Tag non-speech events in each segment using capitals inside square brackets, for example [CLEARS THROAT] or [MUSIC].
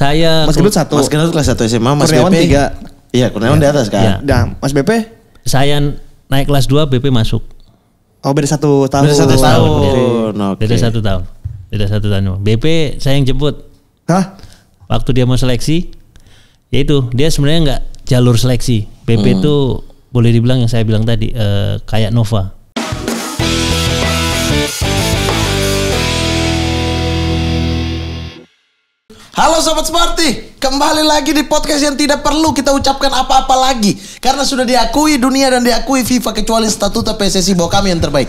Saya Mas Gendut satu. Mas Gendut kelas satu SMA, Mas Kurniawan BP tiga. Iya, Kurniawan ya. di atas kan. Ya. Nah, Mas BP? Saya naik kelas dua BP masuk. Oh, beda satu tahun. Beda satu tahun. Beda, okay. beda satu tahun. Beda satu tahun. BP saya yang jemput. Hah? Waktu dia mau seleksi, yaitu dia sebenarnya nggak jalur seleksi. BP hmm. itu hmm. boleh dibilang yang saya bilang tadi uh, kayak Nova. Halo Sobat sporty, kembali lagi di podcast yang tidak perlu kita ucapkan apa-apa lagi Karena sudah diakui dunia dan diakui FIFA kecuali statuta PSSI bahwa kami yang terbaik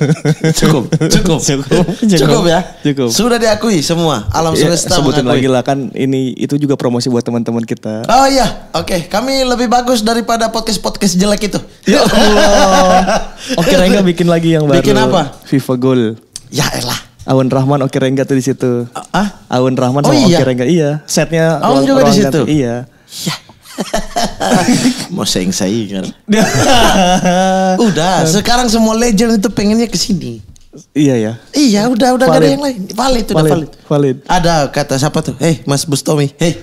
[LAUGHS] Cukup, cukup, [LAUGHS] cukup, cukup ya cukup. Sudah diakui semua, alam ya, semesta Sebutin mengakui. lagi lah kan ini itu juga promosi buat teman-teman kita Oh iya, oke okay. kami lebih bagus daripada podcast-podcast jelek itu Ya Allah [LAUGHS] Oke okay, bikin lagi yang baru Bikin apa? FIFA Goal Ya elah Awan Rahman Oke Rengga tuh di situ. Ah? Awan Rahman oh, sama iya? Oke Rengga iya. Setnya Awan juga di situ. Iya. Ya. [LAUGHS] Mau saing kan. [LAUGHS] Udah, sekarang semua legend itu pengennya ke sini. Iya ya. Iya udah udah gak ada yang lain. Valid udah valid. Valid. valid. Ada kata siapa tuh? Hei Mas Bustomi. Hei.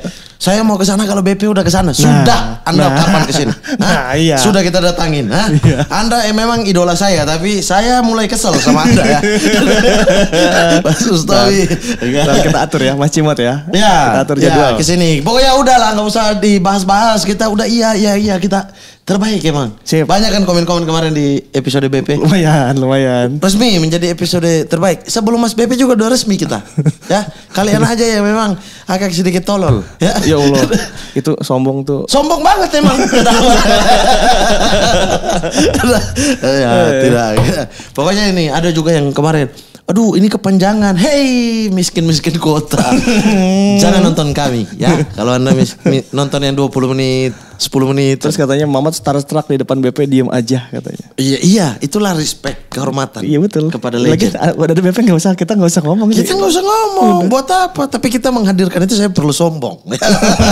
[LAUGHS] Saya mau ke sana kalau BP udah ke sana. Nah, Sudah nah, Anda nah, kapan ke sini? [LAUGHS] Nah, iya. Sudah kita datangin. Nah, Iya. Anda eh, memang idola saya tapi saya mulai kesel sama Anda ya. [LAUGHS] Mas Bustomi. Nah, kita atur ya Mas Cimot ya. Ya. Kita atur ya, jadwal. Ya, ke sini. Pokoknya udahlah, nggak usah dibahas-bahas. Kita udah iya iya iya kita Terbaik emang. Siap. Banyak kan komen-komen kemarin di episode BP. Lumayan, lumayan. Resmi menjadi episode terbaik. Sebelum Mas BP juga udah resmi kita. [LAUGHS] ya, kalian aja ya memang agak sedikit tolol. Ya, ya Allah. [LAUGHS] Itu sombong tuh. Sombong banget emang. [LAUGHS] ya, eh. tidak. Pokoknya ini ada juga yang kemarin aduh ini kepanjangan. Hey, miskin-miskin kota. Jangan nonton kami ya. Kalau Anda mis, mi, nonton yang 20 menit 10 menit. Terus katanya Mamat starstruck di depan BP diem aja katanya. Iya, iya, itulah respect, kehormatan. Iya betul. Kepada legend. Lagi ah, ada BP nggak usah kita nggak usah ngomong. Kita nggak usah ngomong. Udah. Iya. Buat apa? Tapi kita menghadirkan itu saya perlu sombong.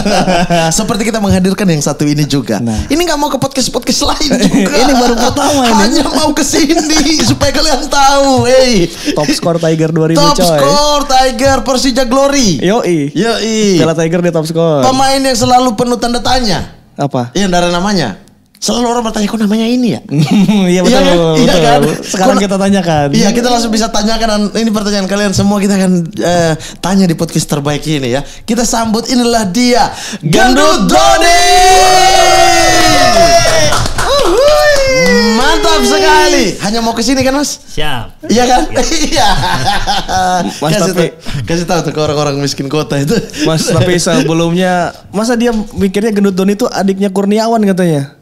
[LAUGHS] Seperti kita menghadirkan yang satu ini juga. Nah. Ini nggak mau ke podcast podcast lain [LAUGHS] juga. ini baru pertama ini. Hanya mau ke sini [LAUGHS] supaya kalian tahu. Hey. Top score Tiger 2000 Top coy. score Tiger Persija Glory. Yoi. Yoi. Piala Tiger di top score. Pemain yang selalu penuh tanda tanya. Apa? Iya, dari namanya. Selalu orang bertanya, kok namanya ini ya? iya [LAUGHS] betul, iya, betul. Iya, kan? Iya kan? Sekarang Kona, kita tanyakan. Iya, kita langsung bisa tanyakan. Ini pertanyaan kalian semua kita akan uh, tanya di podcast terbaik ini ya. Kita sambut, inilah dia. Gendut Doni! Mantap sekali. Hanya mau ke sini kan, Mas? Siap. Iya kan? Iya. mas kasih tapi kasih tahu tuh ke orang-orang miskin kota itu. Mas tapi [LAUGHS] sebelumnya masa dia mikirnya gendut Doni itu adiknya Kurniawan katanya?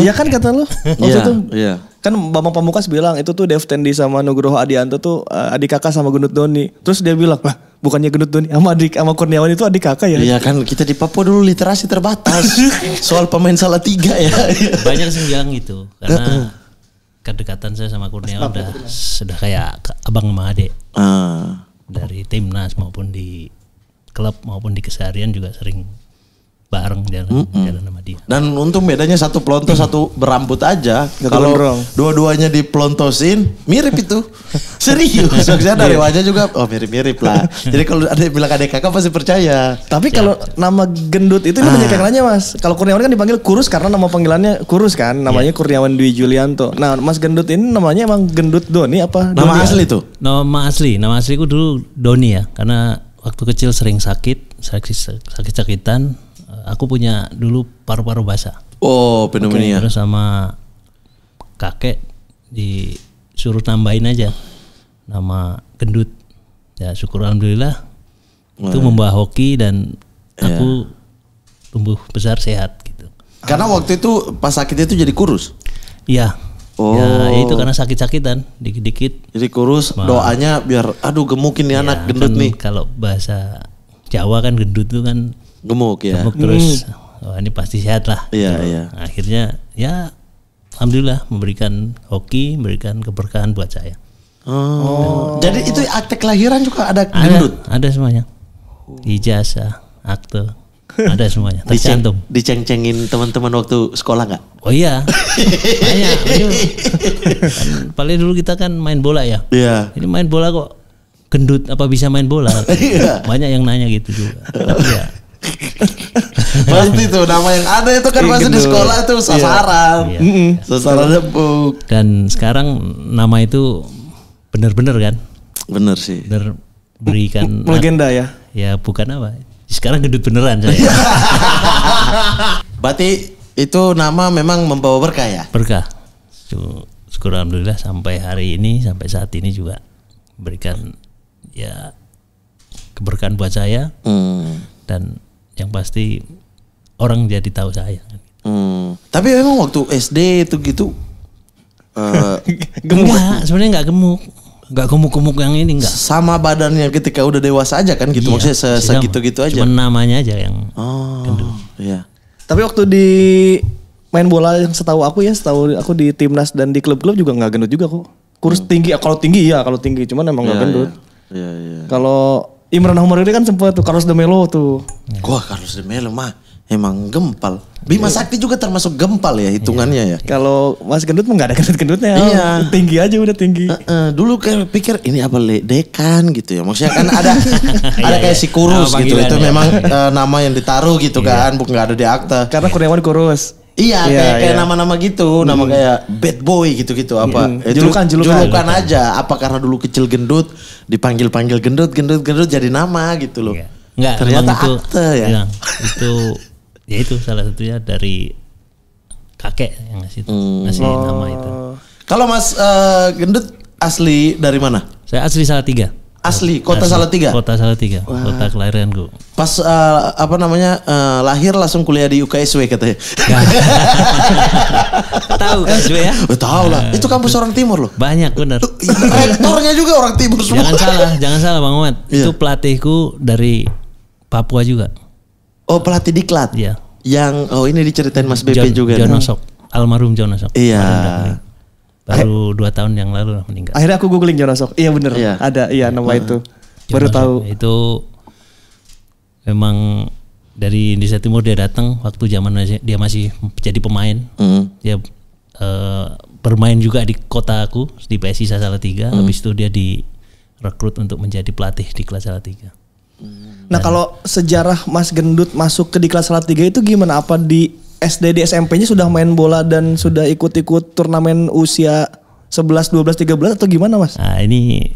Iya kan kata lu waktu yeah, itu. Iya. Kan Bambang Pamukas bilang itu tuh Dev Tendi sama Nugroho Adianto tuh uh, adik kakak sama Gendut Doni. Terus dia bilang, "Lah, bukannya Gendut Doni sama adik sama Kurniawan itu adik kakak ya?" Iya kan kita di Papua dulu literasi terbatas. [LAUGHS] Soal pemain salah tiga ya. Banyak yang bilang gitu karena kedekatan saya sama Kurniawan udah sudah kayak abang sama adik. Uh. Dari timnas maupun di klub maupun di keseharian juga sering bareng jalan mm -mm. jalan sama dia. Dan untung bedanya satu pelontos mm. satu berambut aja. Kalau dua-duanya dipelontosin mirip itu. [LAUGHS] Serius. Saya iya. dari wajah juga oh mirip-mirip lah. Jadi kalau ada bilang ada kakak pasti percaya. Tapi kalau ya. nama gendut itu ini banyak ah. yang nanya Mas. Kalau Kurniawan kan dipanggil kurus karena nama panggilannya kurus kan. Namanya yeah. Kurniawan Dwi Julianto. Nah, Mas Gendut ini namanya emang Gendut Doni apa? Nama Doni ya? asli tuh. Nama asli. Nama asliku dulu Doni ya karena waktu kecil sering sakit sakit sakit sakitan aku punya dulu paru-paru basah. Oh, pneumonia. Okay, terus sama kakek disuruh tambahin aja nama gendut. Ya, syukur alhamdulillah Wah. itu membawa hoki dan yeah. aku tumbuh besar sehat gitu. Karena waktu itu pas sakit itu jadi kurus. Iya. Ya, oh. Ya, itu karena sakit-sakitan, dikit-dikit. Jadi kurus, Maaf. doanya biar aduh gemukin nih ya, anak iya, gendut kan nih. Kalau bahasa Jawa kan gendut tuh kan gemuk ya gemuk terus hmm. oh, ini pasti sehat lah iya gitu. iya nah, akhirnya ya alhamdulillah memberikan hoki memberikan keberkahan buat saya oh, oh. jadi itu akte kelahiran juga ada ada, ada semuanya ijazah akte ada semuanya [LAUGHS] tercantum Diceng, cengin teman-teman waktu sekolah nggak oh iya [LAUGHS] banyak. kan, paling dulu kita kan main bola ya iya ini main bola kok gendut apa bisa main bola [LAUGHS] iya. banyak yang nanya gitu juga tapi ya [LAUGHS] pasti tuh nama yang ada itu kan pasti iya, di sekolah itu iya. sasaran iya, iya. sasaran empuk dan sekarang nama itu benar-benar kan benar sih Benar berikan [LAUGHS] legenda ya ya bukan apa sekarang gendut beneran saya [LAUGHS] berarti itu nama memang membawa berkah ya berkah syukur alhamdulillah sampai hari ini sampai saat ini juga berikan ya keberkahan buat saya hmm. dan yang pasti orang jadi tahu saya. Hmm. Tapi memang waktu SD itu gitu uh, [LAUGHS] gemuk. Enggak, sebenarnya nggak gemuk. Nggak gemuk-gemuk yang ini enggak. Sama badannya ketika udah dewasa aja kan gitu. Iya, Maksudnya se segitu-gitu aja. Cuman namanya aja yang oh, gendut. Iya. Tapi waktu di main bola yang setahu aku ya, setahu aku di timnas dan di klub-klub juga nggak gendut juga kok. Kurus hmm. tinggi, kalau tinggi ya, kalau tinggi cuman emang nggak iya, gendut. Iya, iya. iya. Kalau Imran Umar ini kan sempat tuh Carlos de Melo tuh. Gua Carlos de Melo mah emang gempal. Bima iya. Sakti juga termasuk gempal ya hitungannya iya. ya. Kalau Mas Gendut mah gak ada gendut-gendutnya. Iya. Oh, tinggi aja udah tinggi. Uh, uh, dulu kayak pikir ini apa dekan gitu ya. Maksudnya kan ada [LAUGHS] iya, ada kayak si kurus gitu. Itu memang uh, nama yang ditaruh gitu kan. Bukan gak ada di akta. Karena Kurniawan kurus. Iya, yeah, kayak iya, kayak iya. nama-nama gitu, mm. nama hmm. kayak bad boy gitu-gitu apa. Mm. Eh, julukan, julukan julukan aja. Apa karena dulu kecil gendut, dipanggil-panggil gendut, gendut, gendut jadi nama gitu loh. Yeah. Enggak, ternyata itu, akte ya. Iya, itu ya itu salah satunya dari kakek yang ngasih itu, hmm. ngasih oh. nama itu. Oh. Kalau Mas uh, Gendut asli dari mana? Saya asli salah tiga. Asli, kota Asli, Salatiga. Kota Salatiga, Wah. kota kelahiranku. Pas uh, apa namanya uh, lahir langsung kuliah di UKSW katanya. [LAUGHS] tahu UKSW kan ya? Oh, tahu lah. Itu kampus orang timur loh. Banyak bener. Iya, rektornya juga orang timur semua. Jangan salah, jangan salah Bang Yeah. Itu pelatihku dari Papua juga. Oh, pelatih diklat. Iya. Yang oh ini diceritain Mas BP John, juga. Jonosok, kan? almarhum Jonosok. Iya baru dua tahun yang lalu meninggal. Akhirnya aku googling Jorasok. Iya bener, iya. ada iya nama nah, itu. Baru tahu. Itu memang dari Indonesia Timur dia datang waktu zaman dia masih jadi pemain. Mm. Dia uh, bermain juga di kota aku di PSI Salatiga. Mm. Mm-hmm. Habis itu dia direkrut untuk menjadi pelatih di kelas Salah Tiga. Nah kalau sejarah Mas Gendut masuk ke di kelas Salah Tiga itu gimana? Apa di SD di SMP-nya sudah main bola dan sudah ikut-ikut turnamen usia 11, 12, 13 atau gimana mas? Nah ini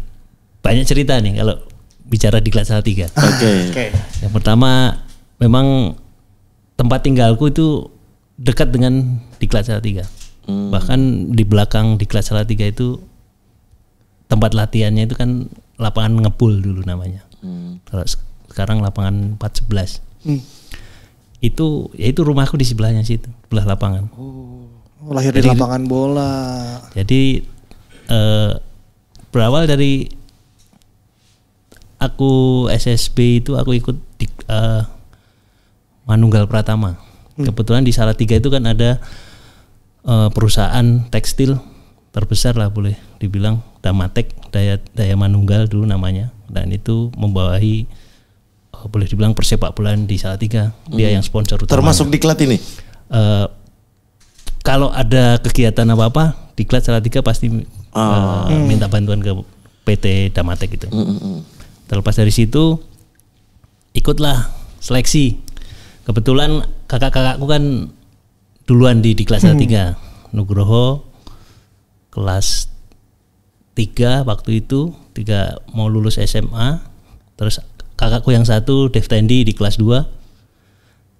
banyak cerita nih kalau bicara di kelas 3. [LAUGHS] Oke. Okay. okay. Yang pertama memang tempat tinggalku itu dekat dengan di kelas 3. Hmm. Bahkan di belakang di kelas tiga itu tempat latihannya itu kan lapangan ngepul dulu namanya. Hmm. Kalau sekarang lapangan 411. Hmm itu ya itu rumahku di sebelahnya situ, sebelah lapangan. Oh, lahir jadi, di lapangan bola. Jadi eh, berawal dari aku SSB itu aku ikut di eh, Manunggal Pratama. Hmm. Kebetulan di Salatiga itu kan ada eh, perusahaan tekstil terbesar lah boleh dibilang Damatek Daya Daya Manunggal dulu namanya dan itu membawahi Eh, boleh dibilang persepak bulan di Salatiga hmm. dia yang sponsor utama termasuk diklat ini uh, kalau ada kegiatan apa apa diklat Salatiga pasti uh, uh, hmm. minta bantuan ke PT Damatek gitu hmm, hmm, hmm. terlepas dari situ ikutlah seleksi kebetulan kakak-kakakku kan duluan di di kelas hmm. Nugroho kelas tiga waktu itu tiga mau lulus SMA terus kakakku yang satu Dev Tendi di kelas 2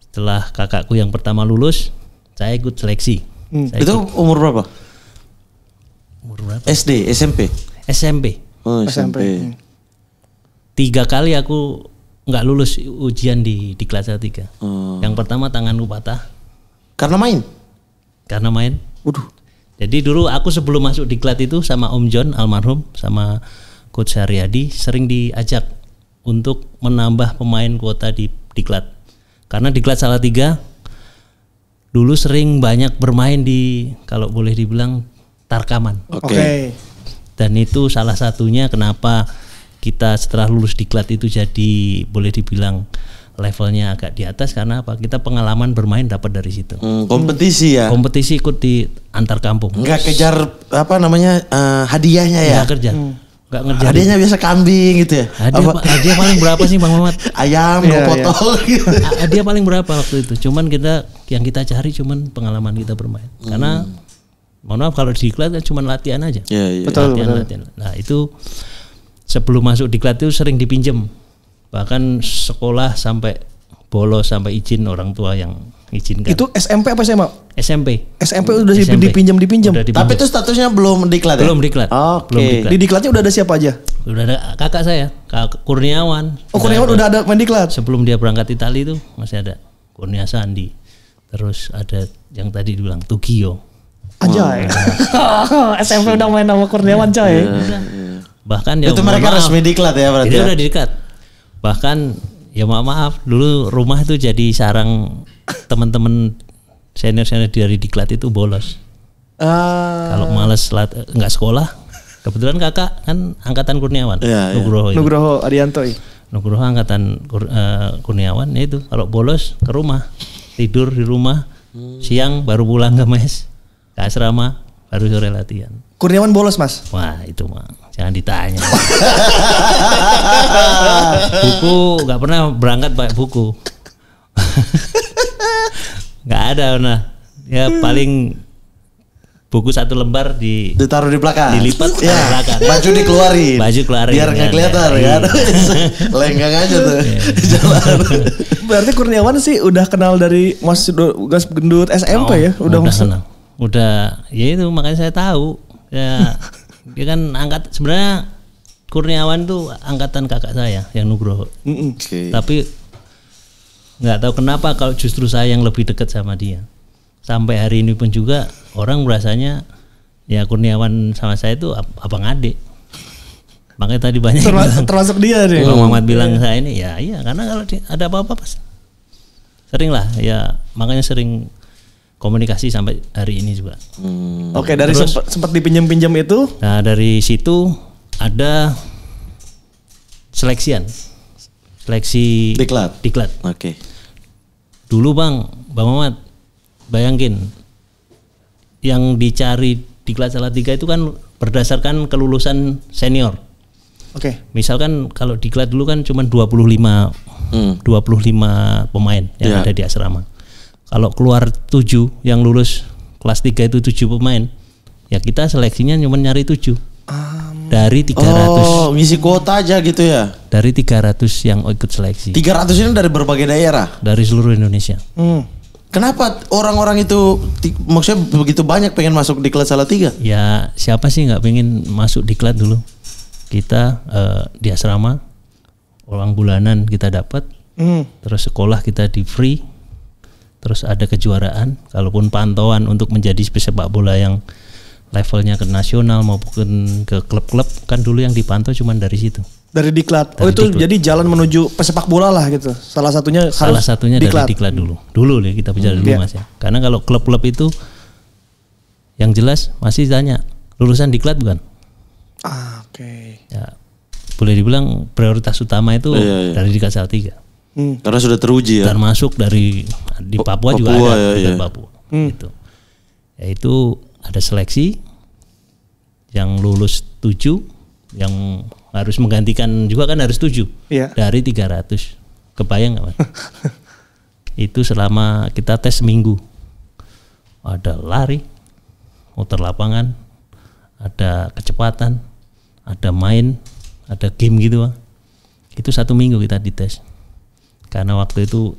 setelah kakakku yang pertama lulus saya ikut seleksi hmm. saya itu umur berapa umur berapa SD SMP SMP oh, SMP, tiga kali aku nggak lulus ujian di di kelas 3 hmm. yang pertama tanganku patah karena main karena main Waduh. Jadi dulu aku sebelum masuk di diklat itu sama Om John almarhum sama Coach Haryadi sering diajak untuk menambah pemain kuota di Diklat. Karena Diklat salah tiga dulu sering banyak bermain di kalau boleh dibilang Tarkaman. Oke. Okay. Dan itu salah satunya kenapa kita setelah lulus Diklat itu jadi boleh dibilang levelnya agak di atas karena apa? Kita pengalaman bermain dapat dari situ. Hmm, kompetisi ya. Kompetisi ikut di antar kampung. nggak kejar apa namanya uh, hadiahnya ya. Enggak kerja. Hmm. Gak ngerjain. Hadiahnya biasa kambing gitu ya. Hadiah, Apa? adia paling berapa sih Bang Mamat? [LAUGHS] Ayam dua iya, yeah, potong [LAUGHS] yeah. Gitu. Adia paling berapa waktu itu? Cuman kita yang kita cari cuman pengalaman kita bermain. Hmm. Karena mohon maaf kalau di diklat kan ya cuma latihan aja. Yeah, yeah. Betul, latihan, betul. latihan. Nah, itu sebelum masuk diklat itu sering dipinjem. Bahkan sekolah sampai bolos sampai izin orang tua yang izinkan. Itu SMP apa SMA? SMP. SMP udah SMP. dipinjam dipinjam. Udah dipinjam. Tapi itu statusnya belum diklat ya? Belum diklat. Oke. Okay. Di diklatnya udah ada siapa aja? Udah ada kakak saya, Kak Kurniawan. Oh, Kurniawan udah, udah ada main diklat. Sebelum dia berangkat Itali itu masih ada Kurnia Sandi. Terus ada yang tadi bilang Tokyo. Aja. Wow. [LAUGHS] SMP udah main nama Kurniawan iya, coy. Yeah. Iya. Bahkan ya Itu mereka maaf, resmi diklat ya berarti. Itu ya? udah diklat. Bahkan ya maaf maaf dulu rumah itu jadi sarang teman-teman senior-senior dari diklat itu bolos. Uh. Kalau males nggak sekolah, kebetulan kakak kan angkatan Kurniawan, yeah, iya. Nugroho. Nugroho Arianto. Iya. Nugroho angkatan Kur, uh, Kurniawan ya itu kalau bolos ke rumah, tidur di rumah, hmm. siang baru pulang ke mes, ke asrama, baru sore latihan. Kurniawan bolos mas? Wah itu mah jangan ditanya. [LAUGHS] buku nggak pernah berangkat pakai buku. [LAUGHS] nggak ada nah ya hmm. paling buku satu lembar di ditaruh di belakang dilipat ya. di belakang baju dikeluarin baju keluarin biar nggak iya. kelihatan ya [LAUGHS] lenggang aja tuh iya. jalan [LAUGHS] berarti Kurniawan sih udah kenal dari Mas Gas Gendut SMP oh, ya udah udah, kenal. udah ya itu makanya saya tahu ya [LAUGHS] dia kan angkat sebenarnya Kurniawan tuh angkatan kakak saya yang Nugroho Okay. tapi nggak tahu kenapa kalau justru saya yang lebih dekat sama dia sampai hari ini pun juga orang merasanya ya Kurniawan sama saya itu abang adik makanya tadi banyak bilang, termasuk dia nih Bang oh, oh, Muhammad bilang iya. saya ini ya iya karena kalau ada apa-apa pas sering lah ya makanya sering komunikasi sampai hari ini juga hmm. oke okay, dari sempat dipinjam-pinjam itu nah dari situ ada seleksian seleksi diklat diklat oke okay dulu bang bang Mamat bayangin yang dicari di kelas tiga itu kan berdasarkan kelulusan senior Oke. Okay. Misalkan kalau di kelas dulu kan cuma 25 hmm. lima pemain yang yeah. ada di asrama. Kalau keluar tujuh yang lulus kelas tiga itu tujuh pemain, ya kita seleksinya cuma nyari tujuh. Ah dari 300 oh misi kuota aja gitu ya dari 300 yang ikut seleksi 300 ini dari berbagai daerah dari seluruh Indonesia hmm. Kenapa orang-orang itu maksudnya begitu banyak pengen masuk di kelas salah tiga? Ya siapa sih nggak pengen masuk di kelas dulu? Kita uh, di asrama, uang bulanan kita dapat, hmm. terus sekolah kita di free, terus ada kejuaraan, kalaupun pantauan untuk menjadi sepak bola yang levelnya ke nasional maupun ke klub-klub kan dulu yang dipantau cuma dari situ. Dari diklat. Oh, dari oh itu diklat. jadi jalan menuju pesepak bola lah gitu. Salah satunya salah satunya diklat. dari diklat dulu. Hmm. Dulu nih ya, kita bicara hmm, dulu iya. Mas ya. Karena kalau klub-klub itu yang jelas masih tanya lulusan diklat bukan? Ah, oke. Okay. Ya, boleh dibilang prioritas utama itu oh, iya, iya. dari diklat Salatiga. Hmm. Karena sudah teruji ya. Termasuk dari di Papua, Papua juga ada, ya, iya. Papua. Hmm. Gitu. Yaitu ada seleksi yang lulus 7 yang harus menggantikan juga kan harus 7 iya. dari dari 300 kebayang nggak [LAUGHS] itu selama kita tes minggu, ada lari muter lapangan ada kecepatan ada main ada game gitu itu satu minggu kita dites karena waktu itu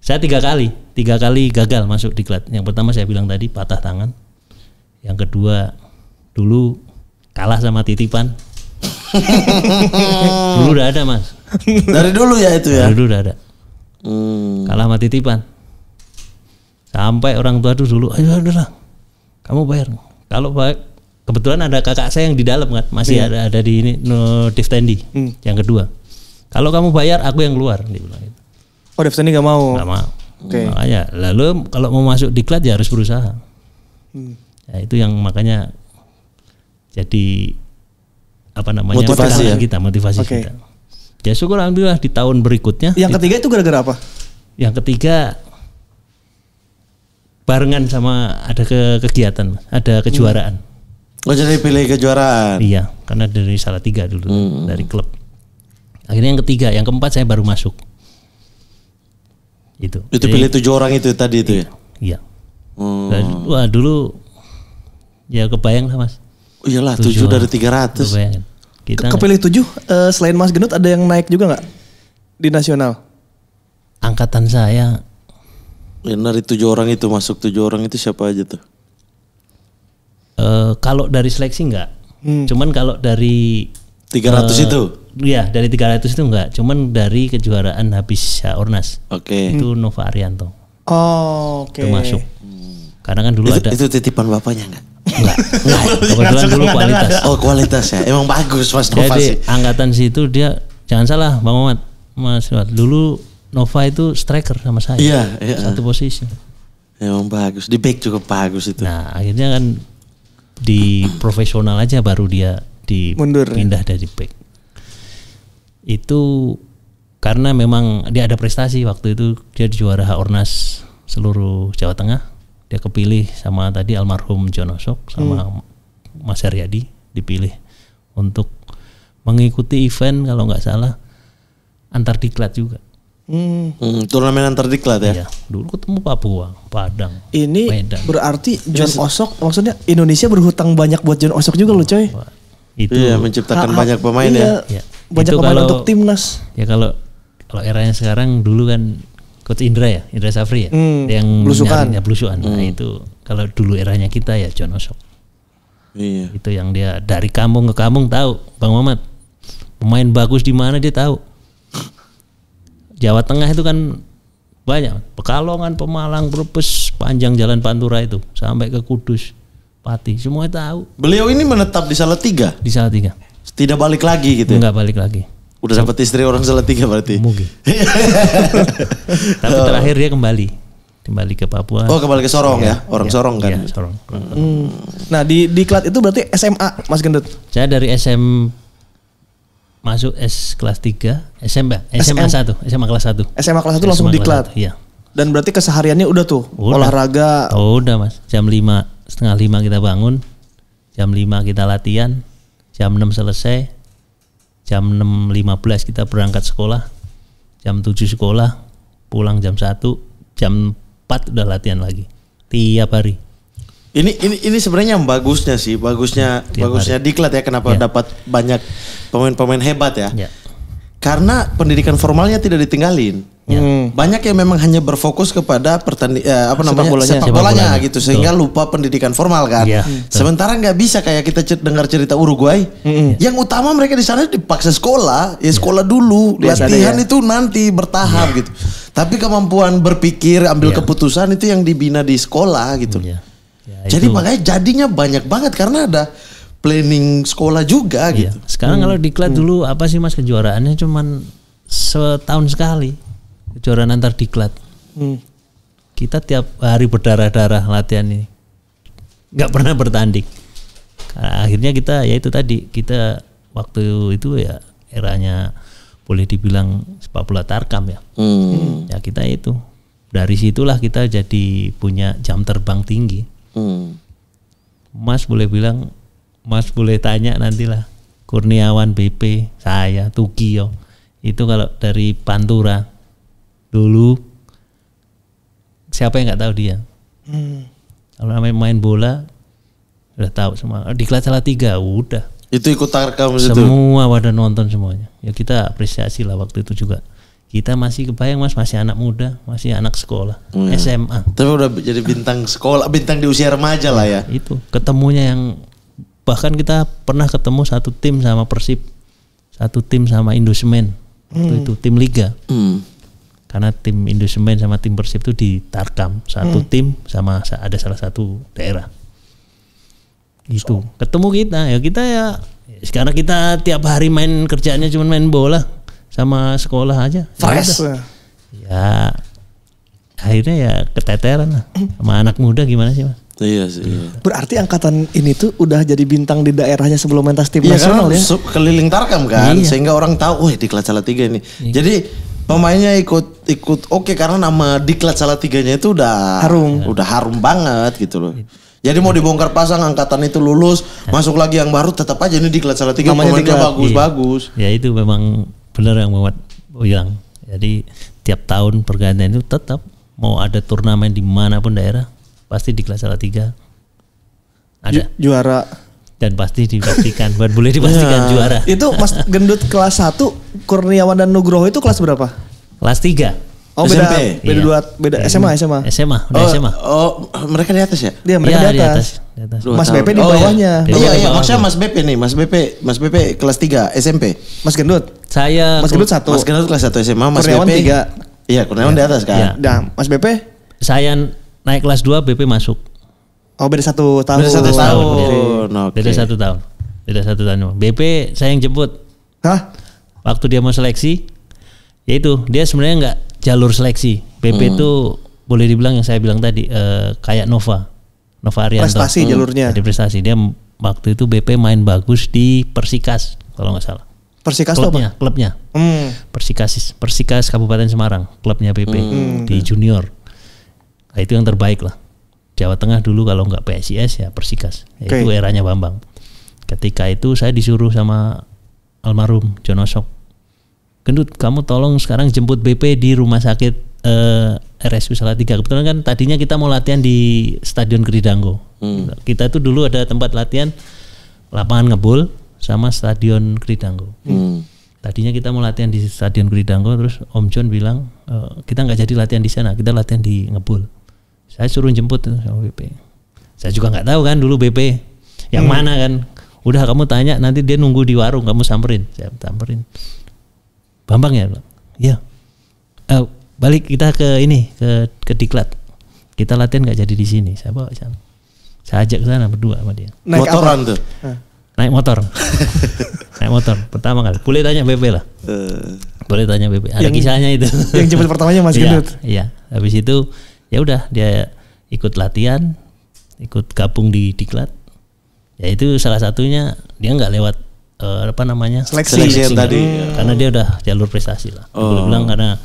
saya tiga kali tiga kali gagal masuk di diklat yang pertama saya bilang tadi patah tangan yang kedua dulu kalah sama titipan [LAUGHS] dulu udah ada mas dari dulu ya itu ya dari dulu udah ada hmm. kalah sama titipan sampai orang tua tuh dulu ayo udahlah, kamu bayar kalau baik kebetulan ada kakak saya yang di dalam kan masih yeah. ada ada di ini no diftendi hmm. yang kedua kalau kamu bayar aku yang keluar Dibilang bulan itu. oh diftendi nggak mau nggak mau okay. makanya lalu kalau mau masuk diklat ya harus berusaha hmm ya, itu yang makanya jadi apa namanya motivasi ya? kita motivasi okay. kita ya syukur alhamdulillah di tahun berikutnya yang ketiga itu gara-gara apa yang ketiga barengan sama ada ke kegiatan ada kejuaraan lo hmm. oh jadi pilih kejuaraan iya karena dari salah tiga dulu hmm. dari klub akhirnya yang ketiga yang keempat saya baru masuk itu itu jadi, pilih tujuh orang itu tadi itu ya iya hmm. wah dulu Ya kebayang lah mas. Iyalah tujuh 7 dari tiga ratus Kita Kepilih tujuh uh, selain Mas Genut ada yang naik juga nggak di nasional? Angkatan saya. Ya, dari tujuh orang itu masuk tujuh orang itu siapa aja tuh? Uh, kalau dari seleksi enggak. Hmm. Cuman kalau dari 300 uh, eh, itu? Iya, dari 300 itu enggak. Cuman dari kejuaraan habis Ornas. Oke. Okay. Itu Nova Arianto. Oh, oke. Okay. Itu masuk. Hmm. Karena kan dulu itu, ada Itu titipan bapaknya enggak? Enggak. Enggak. Kebetulan dulu kualitas. Oh, kualitas ya. Emang bagus Mas Nova Jadi, angkatan situ dia jangan salah Bang Muhammad. Mas Muhammad dulu Nova itu striker sama saya. Iya, iya. Satu posisi. Emang bagus. Di back cukup bagus itu. Nah, akhirnya kan di profesional aja baru dia di mundur pindah dari back. Itu karena memang dia ada prestasi waktu itu dia juara H Ornas seluruh Jawa Tengah dia kepilih sama tadi almarhum John Osok sama hmm. Mas Heriadi dipilih untuk mengikuti event kalau nggak salah antar diklat juga. Hmm. hmm turnamen antar diklat ya. Iya, dulu ketemu Papua, Padang. Ini Medan. berarti John Osok maksudnya Indonesia berhutang banyak buat John Osok juga loh, coy. Itu iya, menciptakan ha, banyak pemain ya? iya, ya. Banyak itu pemain kalau, untuk timnas. Ya kalau kalau eranya sekarang dulu kan Coach Indra ya, Indra Safri ya, hmm, yang blusukan. ya blusukan. Nah, hmm. Nah itu kalau dulu eranya kita ya John Osok. Iya. Itu yang dia dari kampung ke kampung tahu, Bang Mamat. Pemain bagus di mana dia tahu. Jawa Tengah itu kan banyak, Pekalongan, Pemalang, Brebes, panjang jalan Pantura itu sampai ke Kudus, Pati, semua tahu. Beliau ini menetap di Salatiga. Di Salatiga. Tidak balik lagi gitu. Enggak ya? balik lagi. Udah dapat istri orang tiga berarti. Mungkin. [LAUGHS] Tapi oh. terakhir dia kembali. Kembali ke Papua. Oh, kembali ke Sorong iya, ya. Orang ya, Sorong kan. Iya, Sorong. Hmm. Nah, di di Klat itu berarti SMA, Mas Gendut. Saya dari SM masuk S kelas 3, SMA, SMA, SM, 1, SMA kelas 1. SMA kelas 1 langsung di Klat. Iya. Dan berarti kesehariannya udah tuh udah. olahraga. Oh, udah mas. Jam lima setengah lima kita bangun, jam lima kita latihan, jam enam selesai, jam 6.15 kita berangkat sekolah jam 7 sekolah pulang jam 1 jam 4 udah latihan lagi tiap hari ini ini ini sebenarnya yang bagusnya sih bagusnya tiap bagusnya hari. diklat ya kenapa ya. dapat banyak pemain-pemain hebat ya. ya karena pendidikan formalnya tidak ditinggalin Ya. Hmm. Banyak yang memang hanya berfokus kepada pertandingan eh, apa namanya sepak bolanya, sepak bolanya, bolanya gitu sehingga lupa pendidikan formal kan. Ya. Sementara nggak bisa kayak kita cer dengar cerita Uruguay, hmm. yang utama mereka di sana dipaksa sekolah, ya iya. sekolah dulu, latihan ya. itu nanti bertahap ya. gitu. Tapi kemampuan berpikir, ambil ya. keputusan itu yang dibina di sekolah gitu. Ya. Ya, Jadi makanya jadinya banyak banget karena ada planning sekolah juga iya. gitu. Sekarang hmm. kalau diklat hmm. dulu apa sih Mas kejuaraannya cuman setahun sekali kejuaraan antar diklat. Hmm. Kita tiap hari berdarah-darah latihan ini, nggak pernah bertanding. Karena akhirnya kita ya itu tadi kita waktu itu ya eranya boleh dibilang sepak bola tarkam ya. Hmm. Ya kita itu dari situlah kita jadi punya jam terbang tinggi. Hmm. Mas boleh bilang, Mas boleh tanya nantilah Kurniawan BP, saya Tugio itu kalau dari Pantura dulu siapa yang nggak tahu dia hmm. kalau namanya main bola udah tahu semua di kelas tiga udah itu ikut tarkam semua pada nonton semuanya ya kita apresiasi lah waktu itu juga kita masih kebayang mas masih anak muda masih anak sekolah hmm. Oh, iya. SMA tapi udah jadi bintang sekolah bintang di usia remaja lah ya itu ketemunya yang bahkan kita pernah ketemu satu tim sama Persib satu tim sama Indosemen hmm. itu, itu tim Liga hmm karena tim Indosemen sama tim Persib itu di Tarkam satu hmm. tim sama ada salah satu daerah gitu so. Oh. ketemu kita ya kita ya sekarang kita tiap hari main kerjaannya cuma main bola sama sekolah aja ya Fresh ya, akhirnya ya keteteran lah sama anak muda gimana sih mas Iya sih. Iya. Berarti angkatan ini tuh udah jadi bintang di daerahnya sebelum mentas tim iya, nasional kan, ya. Keliling Tarkam kan, iya. sehingga orang tahu, wah di kelas salah tiga ini. Iya. Jadi pemainnya ikut ikut oke okay, karena nama diklat salah tiganya itu udah harum udah harum banget gitu loh jadi mau dibongkar pasang angkatan itu lulus masuk lagi yang baru tetap aja ini diklat salah tiga namanya diklat bagus iya. bagus ya itu memang benar yang Muhammad bilang jadi tiap tahun pergantian itu tetap mau ada turnamen di dimanapun daerah pasti diklat salah tiga ada Ju juara dan pasti dipastikan [LAUGHS] buat boleh dipastikan nah, juara. Itu Mas Gendut kelas 1 Kurniawan dan Nugroho itu kelas berapa? Kelas 3. Oh SMP. beda beda iya. dua beda SMA iya. SMA SMA udah oh, SMA oh mereka di atas ya dia mereka ya, di, atas. di atas Mas BP di bawahnya oh, iya. iya iya, iya. maksudnya Mas BP nih Mas BP Mas BP kelas 3 SMP Mas Gendut saya Mas Gendut satu Mas Gendut kelas 1 SMA Mas Kurniawan BP 3 iya Kurniawan ya. di atas kan ya. Dan nah, Mas BP saya naik kelas 2 BP masuk Oh beda satu tahun. Beda satu tahun. Okay. Beda satu tahun. Beda satu tahun. BP saya yang jemput. Hah? Waktu dia mau seleksi, ya itu dia sebenarnya nggak jalur seleksi. BP hmm. itu hmm. boleh dibilang yang saya bilang tadi uh, kayak Nova, Nova Arianto. Prestasi hmm. jalurnya. Jadi prestasi dia waktu itu BP main bagus di Persikas kalau nggak salah. Persikas klubnya, Klubnya. Hmm. Persikas Persikas Kabupaten Semarang, klubnya BP hmm. di junior. Nah, itu yang terbaik lah. Jawa Tengah dulu kalau nggak PSIS ya Persikas ya, okay. itu eranya Bambang ketika itu saya disuruh sama almarhum Jonosok gendut kamu tolong sekarang jemput BP di rumah sakit eh, RSU Salatiga kebetulan kan tadinya kita mau latihan di Stadion Geridango hmm. kita itu dulu ada tempat latihan lapangan ngebul sama Stadion Geridango hmm tadinya kita mau latihan di stadion Guridango terus Om John bilang e, kita nggak jadi latihan di sana kita latihan di Ngebul saya suruh jemput sama BP saya juga nggak tahu kan dulu BP yang hmm. mana kan udah kamu tanya nanti dia nunggu di warung kamu samperin saya samperin Bambang ya iya uh, balik kita ke ini ke ke diklat kita latihan nggak jadi di sini saya bawa sana saya ajak ke sana berdua sama dia naik motor tuh eh. naik motor [LAUGHS] naik motor pertama kali boleh tanya BP lah eh. boleh tanya BP ada yang, kisahnya itu yang jemput pertamanya Mas [LAUGHS] iya, Gendut iya, iya habis itu ya udah dia ikut latihan ikut gabung di diklat ya itu salah satunya dia nggak lewat uh, apa namanya seleksi, seleksi yang tadi karena dia udah jalur prestasi lah oh. Aku bilang karena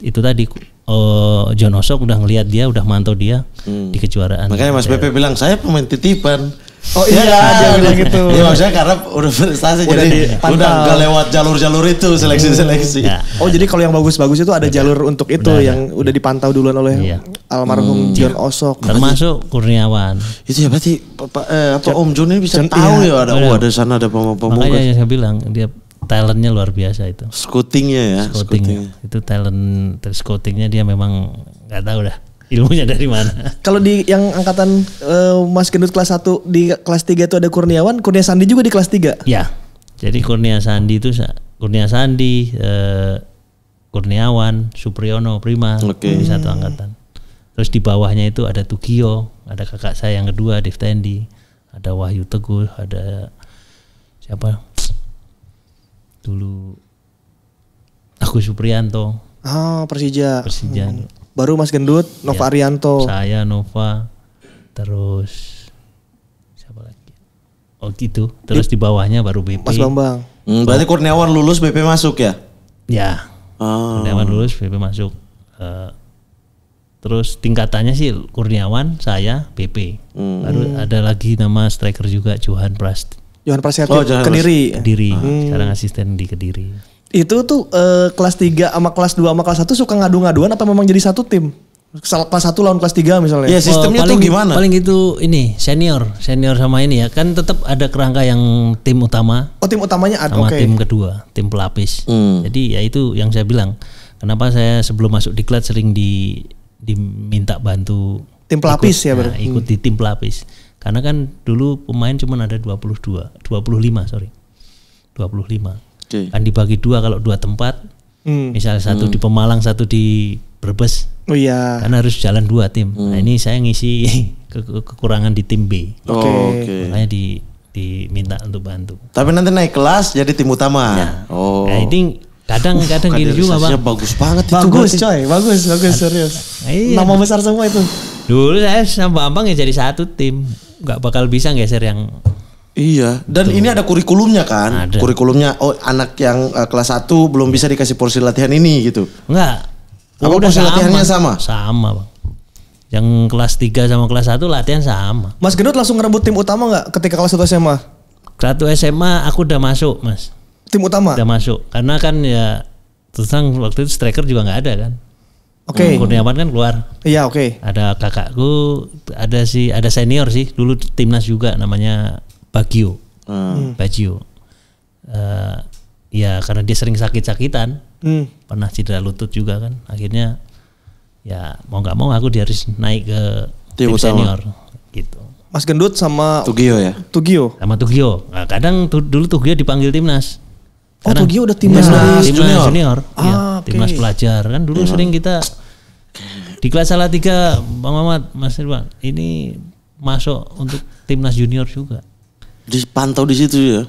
itu tadi uh, John Osok udah ngelihat dia udah mantau dia hmm. di kejuaraan makanya Mas Pepe bilang saya pemain titipan Oh iya, dia bilang iya, iya. gitu. Iya maksudnya karena udah prestasi udah jadi dipantau. udah nggak lewat jalur-jalur itu seleksi-seleksi. Ya. Oh jadi kalau yang bagus-bagus itu ada Benar. jalur untuk itu Benar. yang udah dipantau duluan oleh iya. almarhum hmm. John Osok. Iya. Termasuk Kurniawan. Itu ya berarti Pak eh, apa Om John ini bisa John, tahu iya. ya ada oh, ada sana ada pemungkas. Makanya yang saya bilang dia talentnya luar biasa itu. Scoutingnya ya. Scouting. Scouting. Itu talent terus dia memang nggak tahu dah Ilmunya dari mana? Kalau di yang angkatan uh, Mas Gendut kelas 1 di kelas 3 itu ada Kurniawan, Kurnia Sandi juga di kelas 3. Ya. Jadi Kurnia Sandi itu Kurnia Sandi uh, Kurniawan, Supriyono, Prima okay. di satu angkatan. Terus di bawahnya itu ada Tukio, ada kakak saya yang kedua Diftendi, ada Wahyu Teguh, ada siapa? Dulu aku Suprianto. Oh, Persija. Persija. Hmm baru Mas Gendut, Nova ya, Arianto. Saya Nova, terus siapa lagi? Oh gitu, terus di bawahnya baru BP. Mas Bambang. Hmm, berarti Kurniawan lulus BP masuk ya? Ya. Oh. Kurniawan lulus BP masuk. Uh, terus tingkatannya sih Kurniawan, saya BP. Hmm. Baru ada lagi nama striker juga Johan Prast. Johan Prasetyo oh, Johan Kediri. Kediri. Hmm. Sekarang asisten di Kediri itu tuh uh, kelas 3 sama kelas 2 sama kelas 1 suka ngadu-ngaduan apa memang jadi satu tim? kelas 1 lawan kelas 3 misalnya. Ya sistemnya oh, paling, tuh gimana? Paling itu ini senior, senior sama ini ya. Kan tetap ada kerangka yang tim utama. Oh, tim utamanya ada. Sama okay. tim kedua, tim pelapis. Hmm. Jadi ya itu yang saya bilang. Kenapa saya sebelum masuk diklat sering di diminta bantu tim pelapis ya, nah, ikut, ya berarti. hmm. ikut di tim pelapis. Karena kan dulu pemain cuma ada 22, 25, sorry. 25 okay. kan dibagi dua kalau dua tempat hmm. misalnya satu hmm. di Pemalang satu di Brebes oh iya kan harus jalan dua tim nah, hmm. nah ini saya ngisi [LAUGHS] ke kekurangan di tim B oh, oke okay. okay. makanya di diminta untuk bantu tapi nanti naik kelas jadi tim utama ya. oh nah, ini kadang uh, kadang gini juga bang bagus banget bagus coy bagus bagus serius nah, iya. nama besar semua itu dulu saya sama Bambang ya jadi satu tim nggak bakal bisa geser yang Iya, dan Tuh. ini ada kurikulumnya kan? Ada. Kurikulumnya oh anak yang uh, kelas 1 belum bisa dikasih porsi latihan ini gitu. Enggak. Apa Udah porsi sama. latihannya sama? Sama, Bang. Yang kelas 3 sama kelas 1 latihan sama. Mas Gendut langsung ngerebut tim utama nggak ketika kelas 1 SMA? Kelas Satu SMA aku udah masuk, Mas. Tim utama? Udah masuk. Karena kan ya tentang waktu itu striker juga nggak ada kan. Oke. Okay. Kurniawan kan keluar. Iya oke. Okay. Ada kakakku, ada si ada senior sih dulu timnas juga namanya Bagio. Hmm. hmm. Bagio. Uh, eh, ya karena dia sering sakit-sakitan, hmm. pernah cedera lutut juga kan. Akhirnya ya mau nggak mau aku dia harus naik ke tim, senior gitu. Mas Gendut sama Tugio ya? Tugio. Sama Tugio. Nah, kadang tu, dulu Tugio dipanggil timnas. Oh, Tugio udah timnas, ya. timnas junior. junior. Ah, ya, okay. Timnas pelajar kan dulu iya. sering kita di kelas salah tiga Bang Mamat Mas Irwan ini masuk untuk timnas junior juga dipantau di situ ya.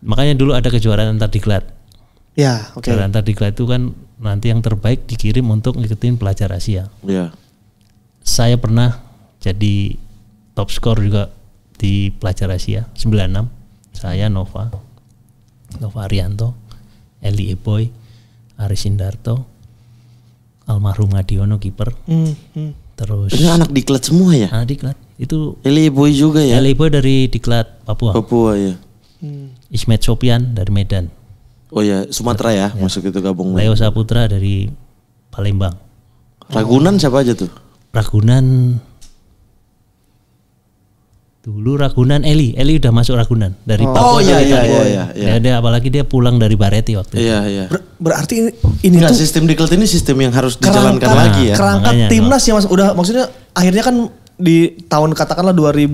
Makanya dulu ada kejuaraan antar diklat. Ya, oke. Okay. Kejuaraan antar diklat itu kan nanti yang terbaik dikirim untuk ngikutin pelajar Asia. Ya. Saya pernah jadi top skor juga di pelajar Asia 96. Saya Nova, Nova Arianto, Eli Eboy, Aris Indarto, almarhum Adiono kiper. Mm -hmm, hmm. Terus Ini anak diklat semua ya? Anak ah, diklat. Itu LA Boy juga ya? LA Boy dari diklat Papua. Papua ya. Hmm. Ismet Sopian dari Medan. Oh ya, Sumatera ya, ya. masuk itu gabung. Leo Saputra dari Palembang. Ragunan siapa aja tuh? Ragunan Dulu Ragunan Eli, Eli udah masuk Ragunan dari oh, Papua. Oh iya iya, iya iya iya. Ya, dia, apalagi dia pulang dari Bareti waktu iya, itu. Iya iya. Ber berarti ini, ini Nggak, tuh sistem diklat ini sistem yang harus dijalankan nah, lagi ya. Kerangka timnas ya Mas udah maksudnya akhirnya kan di tahun katakanlah 2000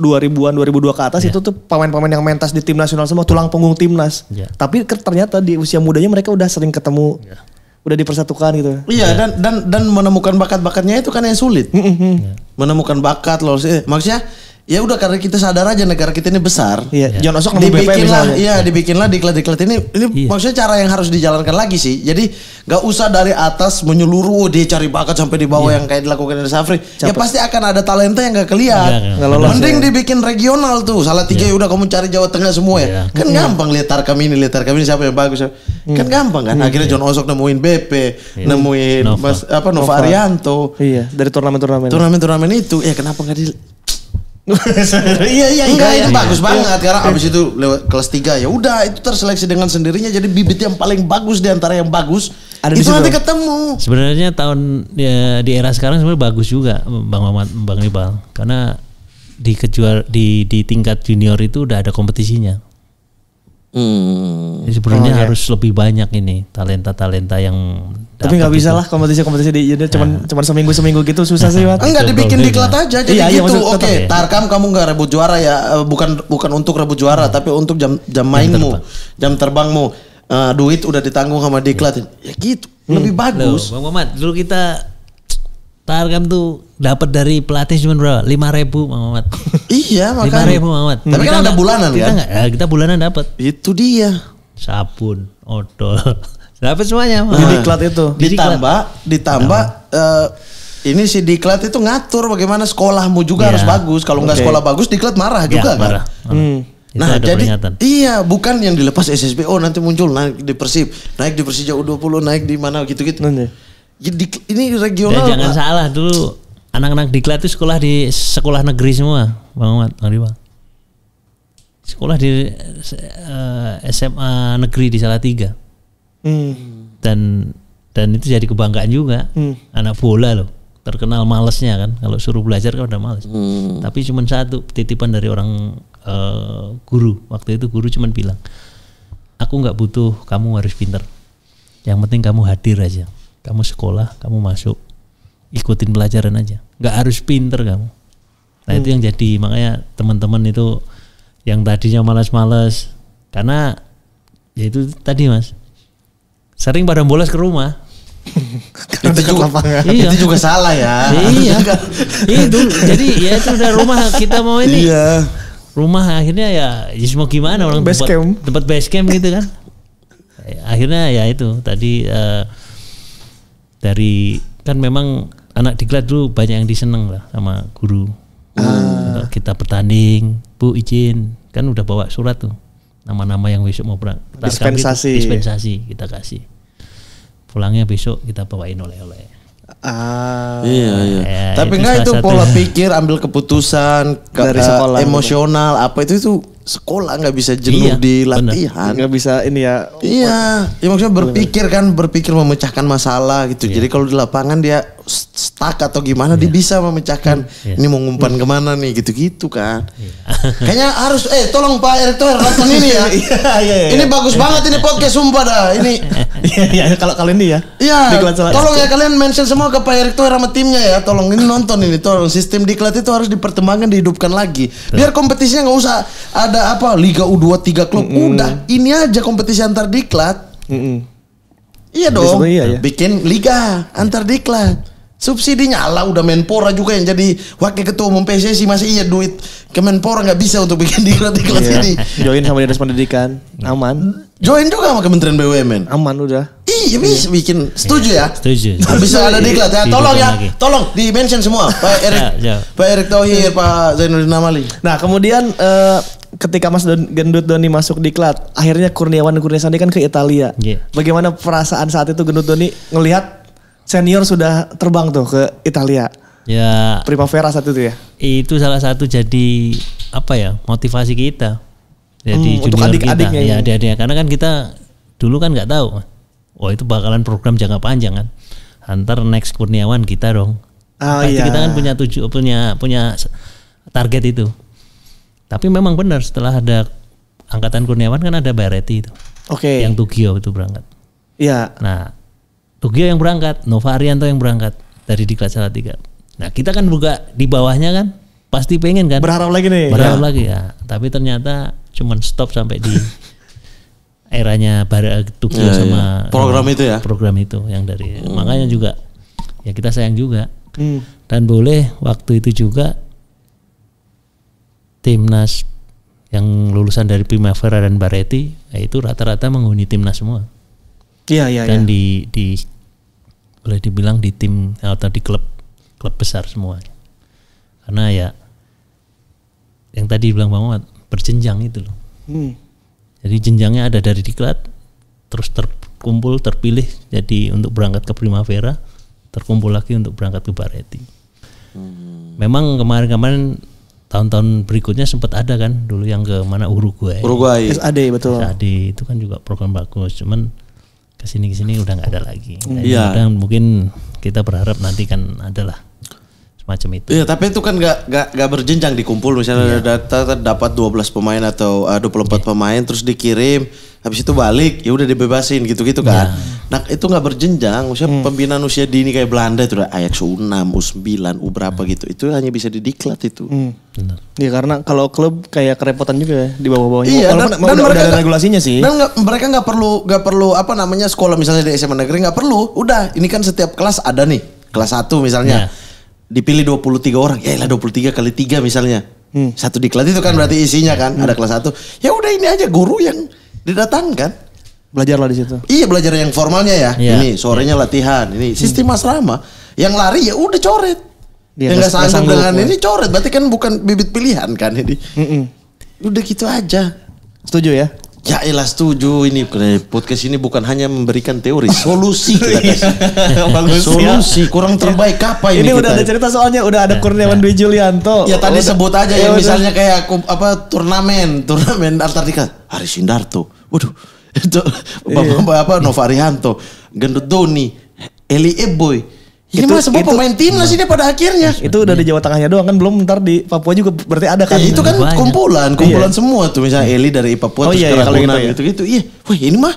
2000-an 2002 ke atas yeah. itu tuh pemain-pemain yang mentas di tim nasional semua tulang punggung timnas. Yeah. Tapi ternyata di usia mudanya mereka udah sering ketemu. Yeah. Udah dipersatukan gitu. Iya yeah. dan dan dan menemukan bakat-bakatnya itu kan yang sulit. yeah. Menemukan bakat loh Maksudnya ya udah karena kita sadar aja negara kita ini besar. Iya. Ya. Jangan osok dibikinlah, BP misalnya. Iya, ya. dibikinlah diklat-diklat ini ini iya. maksudnya cara yang harus dijalankan lagi sih. Jadi nggak usah dari atas menyeluruh oh, dia cari bakat sampai di bawah iya. yang kayak dilakukan di Safri. Capa? Ya pasti akan ada talenta yang nggak kelihatan. Iya, iya. Mending dibikin regional tuh. Salah tiga iya. ya udah kamu cari Jawa Tengah semua ya. Iya. Kan iya. gampang lihat tarkam ini, lihat tarkam ini siapa yang bagus. ya. Iya. Kan gampang kan. Iya. Akhirnya John Osok nemuin BP, iya. nemuin Nova. Mas apa Nova, Nova. Iya, dari turnamen-turnamen. Turnamen-turnamen itu ya kenapa nggak di [LAUGHS] iya iya enggak iya, itu iya, bagus iya, banget iya. karena abis itu lewat kelas 3 ya udah itu terseleksi dengan sendirinya jadi bibit yang paling bagus di antara yang bagus Ada itu nanti ketemu sebenarnya tahun ya, di era sekarang sebenarnya bagus juga bang Mamat bang Nibal. karena di kejuar di di tingkat junior itu udah ada kompetisinya Hmm. Jadi sebenarnya oh, harus iya. harus lebih banyak ini talenta-talenta yang tapi nggak bisa lah kompetisi-kompetisi di jadi ya, cuman nah. cuman seminggu seminggu gitu susah sih Wat. Enggak dibikin di diklat aja jadi iya, iya gitu. Iya, Oke, ya. Tarkam kamu nggak rebut juara ya eh, bukan bukan untuk rebut juara hmm. tapi untuk jam jam mainmu, jam, jam terbangmu. Uh, duit udah ditanggung sama diklat. Ya, ya gitu. Hmm. Lebih bagus. Loh, Bang Mamat, dulu kita Pak tuh dapat dari pelatih cuma berapa? Lima ribu, Muhammad. [LAUGHS] iya, makanya. Lima ribu, Muhammad. Tapi kan ada bulanan kita kan? Gak, ya, kita bulanan dapat. Itu dia. Sabun, odol, [LAUGHS] dapat semuanya. Muhammad. Di diklat itu. Di ditambah, ditambah. Uh, ini si diklat itu ngatur bagaimana sekolahmu juga yeah. harus bagus. Kalau okay. nggak sekolah bagus, diklat marah yeah, juga kan? marah. Hmm. hmm. Itu nah, jadi peringatan. iya, bukan yang dilepas SSB. Oh, nanti muncul naik di Persib, naik di Persija U20, naik di mana gitu-gitu. Nanti. Ya, ini regional. Dan jangan Pak. salah dulu anak-anak diklat itu sekolah di sekolah negeri semua, Bang Ahmad, Bang Riba. Sekolah di uh, eh, SMA negeri di salah tiga. Hmm. Dan dan itu jadi kebanggaan juga. Hmm. Anak bola loh, terkenal malesnya kan. Kalau suruh belajar kan udah males. Hmm. Tapi cuma satu titipan dari orang uh, guru. Waktu itu guru cuma bilang, aku nggak butuh kamu harus pinter. Yang penting kamu hadir aja kamu sekolah kamu masuk ikutin pelajaran aja nggak harus pinter kamu nah hmm. itu yang hmm. jadi makanya teman-teman itu yang tadinya malas-malas karena ya itu tadi mas sering pada bolos ke rumah itu juga, Iya. Itu juga salah ya. Iya. itu jadi ya itu udah rumah kita mau ini. Iya. Rumah akhirnya ya, ya mau gimana orang base tempat, camp. tempat base camp gitu kan. Akhirnya ya itu tadi uh, dari kan memang anak diklat dulu banyak yang diseneng lah sama guru. Uh. Kita bertanding, Bu izin, kan udah bawa surat tuh nama-nama yang besok mau berang. Kita dispensasi. Kami, dispensasi kita kasih. Pulangnya besok kita bawain oleh-oleh. Ah, iya iya. Eh, Tapi enggak itu, itu pola pikir ambil keputusan dari eh, sekolah gitu. emosional apa itu itu sekolah nggak bisa jenuh iya, di latihan nggak bisa ini ya iya ya maksudnya berpikir kan berpikir memecahkan masalah gitu iya. jadi kalau di lapangan dia stuck atau gimana iya. dia bisa memecahkan iya. ini mau ngumpan iya. kemana nih gitu gitu kan iya. kayaknya harus eh tolong pak Erick Thohir nonton ini ya [LAUGHS] iya, ini bagus banget ini podcast sumpah dah ini [LAUGHS] iya kalau kalian ini ya iya tolong ya kalian mention semua ke pak Erick Thohir sama timnya ya tolong ini nonton ini tolong sistem diklat itu harus dipertemukan dihidupkan lagi biar kompetisinya nggak usah ada ada apa Liga U23 klub. Mm -mm. Udah, ini aja kompetisi antar diklat. Mm -mm. Iya dong. Iya, ya. Bikin liga antar diklat. Subsidinya ala udah Menpora juga yang jadi wakil ketua umum PSSI masih iya duit Kemenpora nggak bisa untuk bikin diklat-diklat [LAUGHS] iya. ini. Join sama dinas pendidikan, aman. Join juga sama Kementerian BUMN. Aman udah. Iya bisa iya. bikin setuju ya. Iya, setuju. Bisa ada diklat ya. Tolong ya, tolong di mention semua Pak [LAUGHS] Erik, ya, ya. Pak Erick Tohir Pak Zainuddin Amali. Nah kemudian eh, ketika Mas Don, Gendut Doni masuk di Klat, akhirnya Kurniawan Kurnia Sandi kan ke Italia. Yeah. Bagaimana perasaan saat itu Gendut Doni ngelihat senior sudah terbang tuh ke Italia? Ya. Primavera satu itu ya. Itu salah satu jadi apa ya motivasi kita. Jadi hmm, untuk adik-adiknya ya adik adik karena kan kita dulu kan nggak tahu. oh itu bakalan program jangka panjang kan. Antar next Kurniawan kita dong. Oh, iya. kita kan punya tujuh punya punya target itu. Tapi memang benar setelah ada angkatan Kurniawan kan ada Bareti itu. Oke. Okay. Yang Tugio itu berangkat. Iya. Nah, Tugio yang berangkat, Nova Arianto yang berangkat dari di Diklat Salatiga. Nah, kita kan buka di bawahnya kan pasti pengen kan. Berharap lagi nih. Berharap ya. lagi ya. Tapi ternyata cuman stop sampai di [LAUGHS] eranya Bare eh, Tugio ya, sama ya. program eh, itu ya. Program itu yang dari hmm. makanya juga ya kita sayang juga. Hmm. Dan boleh waktu itu juga timnas yang lulusan dari Primavera dan Baretti ya itu rata-rata menghuni timnas semua. Iya iya. Dan ya. di di boleh dibilang di tim atau di klub klub besar semua. Karena ya yang tadi bilang Bang Muhammad berjenjang itu loh. Hmm. Jadi jenjangnya ada dari diklat terus terkumpul terpilih jadi untuk berangkat ke Primavera terkumpul lagi untuk berangkat ke Baretti. Hmm. Memang kemarin-kemarin tahun-tahun berikutnya sempat ada kan dulu yang ke mana Uruguay. Uruguay. SAD betul. SAD itu kan juga program bagus, cuman kesini kesini udah nggak ada lagi. Iya. Yeah. mungkin kita berharap nanti kan adalah semacam itu. Iya, tapi itu kan gak, gak, gak berjenjang dikumpul misalnya iya. data dapat 12 pemain atau eh, uh, 24 iya. pemain terus dikirim habis itu balik ya udah dibebasin gitu-gitu iya. kan. Iya. Nah, itu gak berjenjang. usia hmm. pembinaan usia dini kayak Belanda itu udah Ajax U6, U9, U berapa hmm. gitu. Itu hanya bisa didiklat itu. Hmm. Benar. Ya karena kalau klub kayak kerepotan juga ya di bawah-bawahnya. Iya, dan, dan udah, mereka udah ada regulasinya sih. Dan gak, mereka gak perlu gak perlu apa namanya sekolah misalnya di SMA negeri gak perlu. Udah, ini kan setiap kelas ada nih. Kelas satu misalnya. Yeah dipilih 23 orang. Ya lah 23 kali 3 misalnya. Hmm. Satu kelas itu kan berarti isinya kan hmm. ada kelas satu Ya udah ini aja guru yang didatangkan. Belajarlah di situ. Iya, belajar yang formalnya ya. Yeah. Ini sorenya yeah. latihan, ini hmm. sistem asrama. Yang lari ya udah coret. Dia yang gak sanggup dengan ya. ini coret. Berarti kan bukan bibit pilihan kan ini. Mm -mm. Udah gitu aja. Setuju ya? Ya elah setuju ini podcast ini bukan hanya memberikan teori, solusi kita kasih. Iya. [LAUGHS] solusi kurang terbaik apa ini? Ini kita? udah ada cerita soalnya udah ada nah, Kurniawan nah. Dwi Julianto. Ya tadi udah. sebut aja ya, ya misalnya kayak aku apa turnamen, turnamen Antartika. Hari Sindarto. Waduh. [LAUGHS] Itu iya. bapak-bapak Nova Rihanto, Gendut Doni, Eli Eboy ini mah semua pemain timnas nah. ini pada akhirnya. Nah, itu udah di Jawa Tengahnya doang kan belum ntar di Papua juga berarti ada kan. Ya, itu kan Banyak. kumpulan, iya. kumpulan iya. semua tuh misalnya Eli dari Papua oh, terus iya, iya, kalau gitu, gitu gitu. Iya, wah ini mah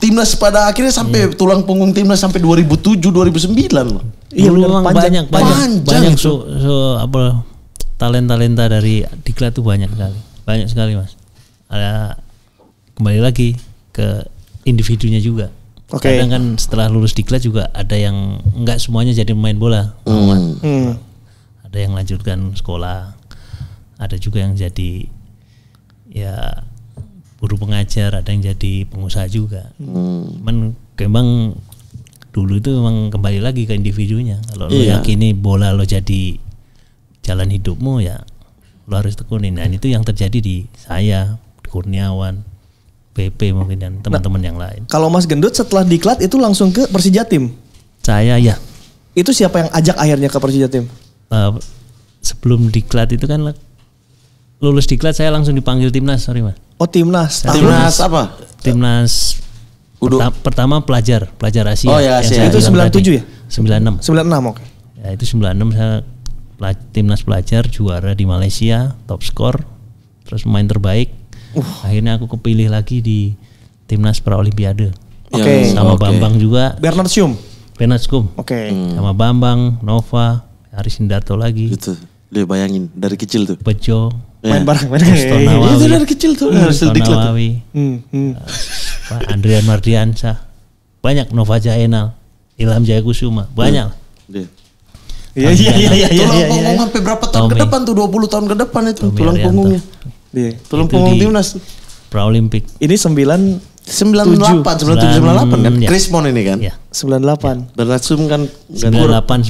timnas pada akhirnya sampai iya. tulang punggung timnas sampai 2007 2009 loh. Iya, memang banyak banyak panjang banyak so, so apa talenta-talenta dari Diklat tuh banyak sekali. Banyak sekali, Mas. Ada kembali lagi ke individunya juga. Okay. Kadang kan setelah lulus diklat juga ada yang nggak semuanya jadi pemain bola. Hmm. Hmm. Ada yang lanjutkan sekolah, ada juga yang jadi ya guru pengajar, ada yang jadi pengusaha juga. Hmm. Cuman kembang dulu itu memang kembali lagi ke individunya. Kalau iya. lo yakini bola lo jadi jalan hidupmu ya lo harus tekunin. Dan itu yang terjadi di saya, di Kurniawan, PP mungkin dan nah, teman-teman nah, yang lain. Kalau Mas Gendut setelah diklat itu langsung ke Persija Tim? Saya ya. Itu siapa yang ajak akhirnya ke Persija Tim? Uh, sebelum diklat itu kan lulus diklat saya langsung dipanggil timnas sorry mas. Oh timnas. timnas, apa? Timnas Perta pertama pelajar pelajar Asia. Oh iya, ya Asia. Itu 97 ya? 96. 96 oke. Ya itu 96 saya timnas pelajar juara di Malaysia top skor terus main terbaik Uh. Akhirnya aku kepilih lagi di timnas pra Oke. Okay. Sama okay. Bambang juga. Bernard Sium. Bernard Oke. Okay. Hmm. Sama Bambang, Nova, Aris Indarto lagi. Gitu. Lu bayangin dari kecil tuh. Bejo. Ya. Main bareng, main bareng. Ya, itu dari kecil tuh. Hmm, Harus Nawawi. Hmm. Hmm. Uh, [LAUGHS] Andrian Mardiansyah. Banyak Nova Jaenal. Ilham Jaya Kusuma. Banyak. Hmm. Iya. Iya iya iya iya, iya iya. Tulang iya, punggung sampai berapa tahun Tommy. ke depan tuh 20 tahun ke depan itu Tommy tulang punggungnya. Iya. Belum di timnas. pra olimpik Ini sembilan sembilan sembilan delapan tujuh 97, delapan kan? Ya. Krismon ini kan? Ya. delapan Ya. Berlangsung kan? 98,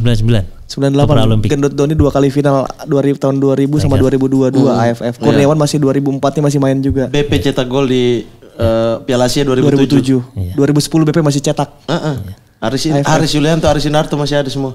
99. 98. Gendut Doni dua kali final 2000, tahun ribu sama iya. dua 2022 dua AFF. Hmm. Iya. Kurniawan masih masih 2004 nih masih main juga. BP cetak gol di uh, Piala Asia dua ribu tujuh dua ribu iya. sepuluh BP masih cetak. Uh -uh. Aris, Aris Yulianto, Aris Sinarto masih ada semua.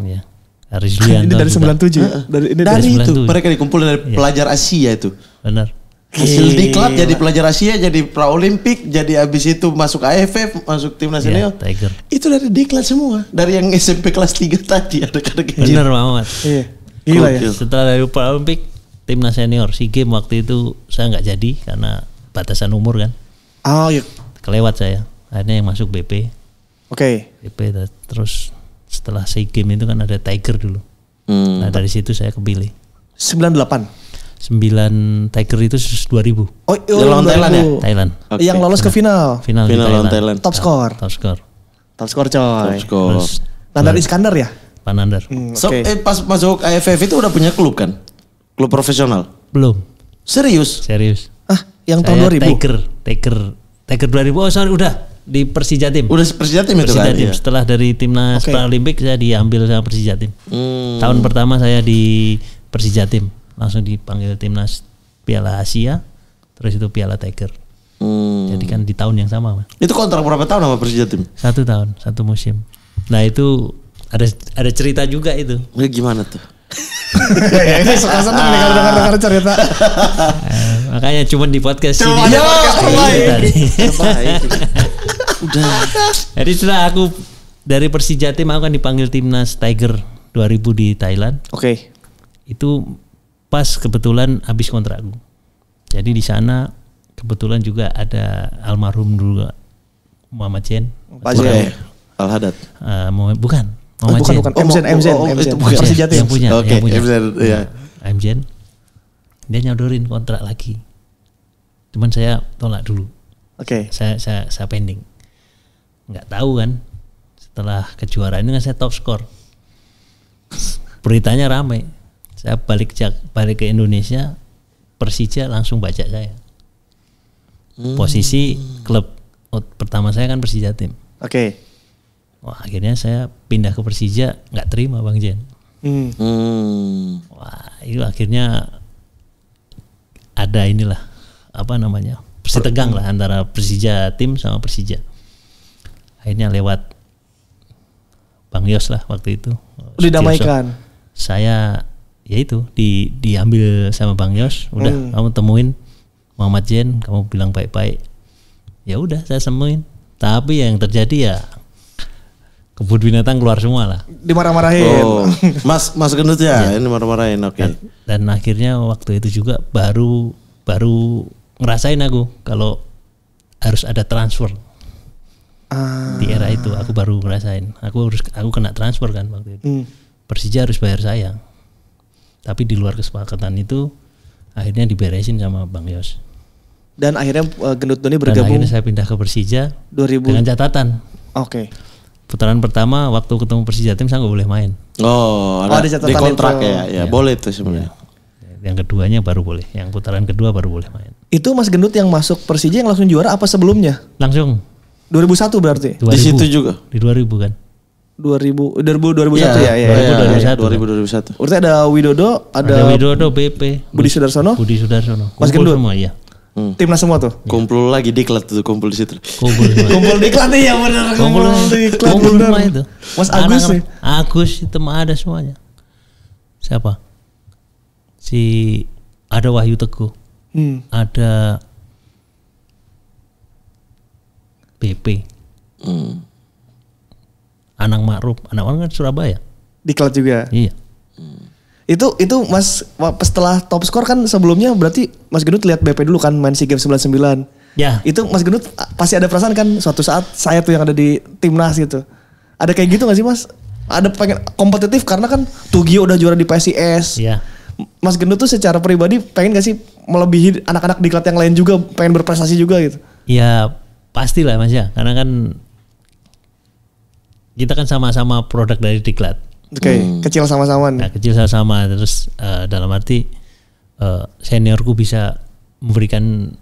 Aris [LAUGHS] ini dari sembilan tujuh Dari, ini dari, itu mereka dikumpul dari pelajar Asia itu. Benar. Hasil diklat jadi pelajar Asia, jadi pra Olimpik, jadi abis itu masuk AFF, masuk timnas yeah, senior. Tiger. Itu dari diklat semua, dari yang SMP kelas 3 tadi ada anak Bener banget. Gitu. Iya. Gila ya. Setelah dari pra Olimpik, timnas senior, si game waktu itu saya nggak jadi karena batasan umur kan. Oh iya. Kelewat saya. Akhirnya yang masuk BP. Oke. Okay. BP terus setelah si game itu kan ada Tiger dulu. Hmm. Nah dari situ saya kepilih. 98? sembilan Tiger itu 2000. Oh, oh lawan Thailand ya? Thailand. Okay. Yang lolos ke final. Final, final Thailand. Thailand. Top score. Top score. Top score coy. Top score. Nandar Iskandar ya? Panandar. Hmm, okay. So, eh, pas masuk AFF itu udah punya klub kan? Klub profesional? Belum. Serius? Serius. Ah, yang tahun Saya 2000? Tiger, Tiger, Tiger 2000. Oh, sorry, udah di Persija Tim. Udah Persija Tim itu kan. Tim. Ya? Setelah dari timnas okay. Paralimpik saya diambil sama Persija Tim. Hmm. Tahun pertama saya di Persija Tim langsung dipanggil timnas Piala Asia terus itu Piala Tiger hmm. jadi kan di tahun yang sama itu kontrak berapa tahun sama Persija tim satu tahun satu musim nah itu ada ada cerita juga itu ya, gimana tuh [LAUGHS] ya, ini suka seneng nih kalau dengar-dengar cerita. Eh, makanya cuma di podcast cuma ini. Ada podcast terbaik. [LAUGHS] Udah. Jadi setelah aku dari Persija tim aku kan dipanggil timnas Tiger 2000 di Thailand. Oke. Okay. Itu pas kebetulan habis kontrak gue. Jadi di sana kebetulan juga ada almarhum dulu Muhammad Chen. Pak Al Hadad. Uh, bukan. Oh, Muhammad oh, bukan, Chen. bukan. MZN, MZN, oh, oh, oh yang punya. Oke, okay. Iya. Nah, dia nyodorin kontrak lagi. Cuman saya tolak dulu. Oke. Okay. Saya, saya, saya pending. Nggak tahu kan. Setelah kejuaraan ini kan saya top score. Beritanya ramai saya balik balik ke Indonesia Persija langsung baca saya hmm. posisi klub oh, pertama saya kan Persija tim oke okay. Wah, akhirnya saya pindah ke Persija nggak terima Bang Jen hmm. hmm. wah itu akhirnya ada inilah apa namanya persi tegang lah antara Persija tim sama Persija akhirnya lewat Bang Yos lah waktu itu didamaikan saya ya itu di diambil sama Bang Yos udah hmm. kamu temuin Muhammad Jen kamu bilang baik-baik ya udah saya semuin tapi yang terjadi ya kebun binatang keluar semua lah dimarah-marahin oh, [LAUGHS] mas mas gendut ya, ya. ini marah-marahin oke okay. dan, dan akhirnya waktu itu juga baru baru ngerasain aku kalau harus ada transfer di era itu aku baru ngerasain aku harus aku kena transfer kan waktu itu hmm. Persija harus bayar saya tapi di luar kesepakatan itu akhirnya diberesin sama Bang Yos. Dan akhirnya uh, Gendut Doni bergabung. Dan akhirnya saya pindah ke Persija 2000. dengan catatan. Oke. Okay. Putaran pertama waktu ketemu Persija tim saya nggak boleh main. Oh, ada, oh, ada catatan di kontrak itu. ya, ya, ya. Boleh itu sebenarnya. Ya yang keduanya baru boleh, yang putaran kedua baru boleh main. Itu Mas Gendut yang masuk Persija yang langsung juara apa sebelumnya? Langsung. 2001 berarti. 2000. Di situ juga. Di 2000 kan. 2000 2000 2001 ya, ya, 2001. 2000 2001. Urutnya ada Widodo, ada, ada Widodo BP, Budi Sudarsono. Budi Sudarsono. Mas Gendut. Semua iya. Hmm. Timnas semua tuh. Kumpul lagi diklat tuh, kumpul di situ. Kumpul. [LAUGHS] kumpul diklat ya benar. Kumpul, diklat. Kumpul semua itu. Mas Agus sih. Agus itu ada semuanya. Siapa? Si ada Wahyu Teguh. Hmm. Ada BP. Hmm. Anang Ma'ruf. Anang Ma'ruf kan Surabaya. klub juga. Iya. Hmm. Itu itu Mas setelah top score kan sebelumnya berarti Mas Gendut lihat BP dulu kan main SEA Games 99. Ya. Itu Mas Gendut pasti ada perasaan kan suatu saat saya tuh yang ada di timnas gitu. Ada kayak gitu gak sih Mas? Ada pengen kompetitif karena kan Tugio udah juara di PSIS. Iya. Mas Gendut tuh secara pribadi pengen gak sih melebihi anak-anak di klub yang lain juga pengen berprestasi juga gitu? Iya pastilah Mas ya karena kan kita kan sama-sama produk dari Diklat. Oke, okay. hmm. kecil sama-sama Nah, kecil sama-sama terus uh, dalam arti uh, seniorku bisa memberikan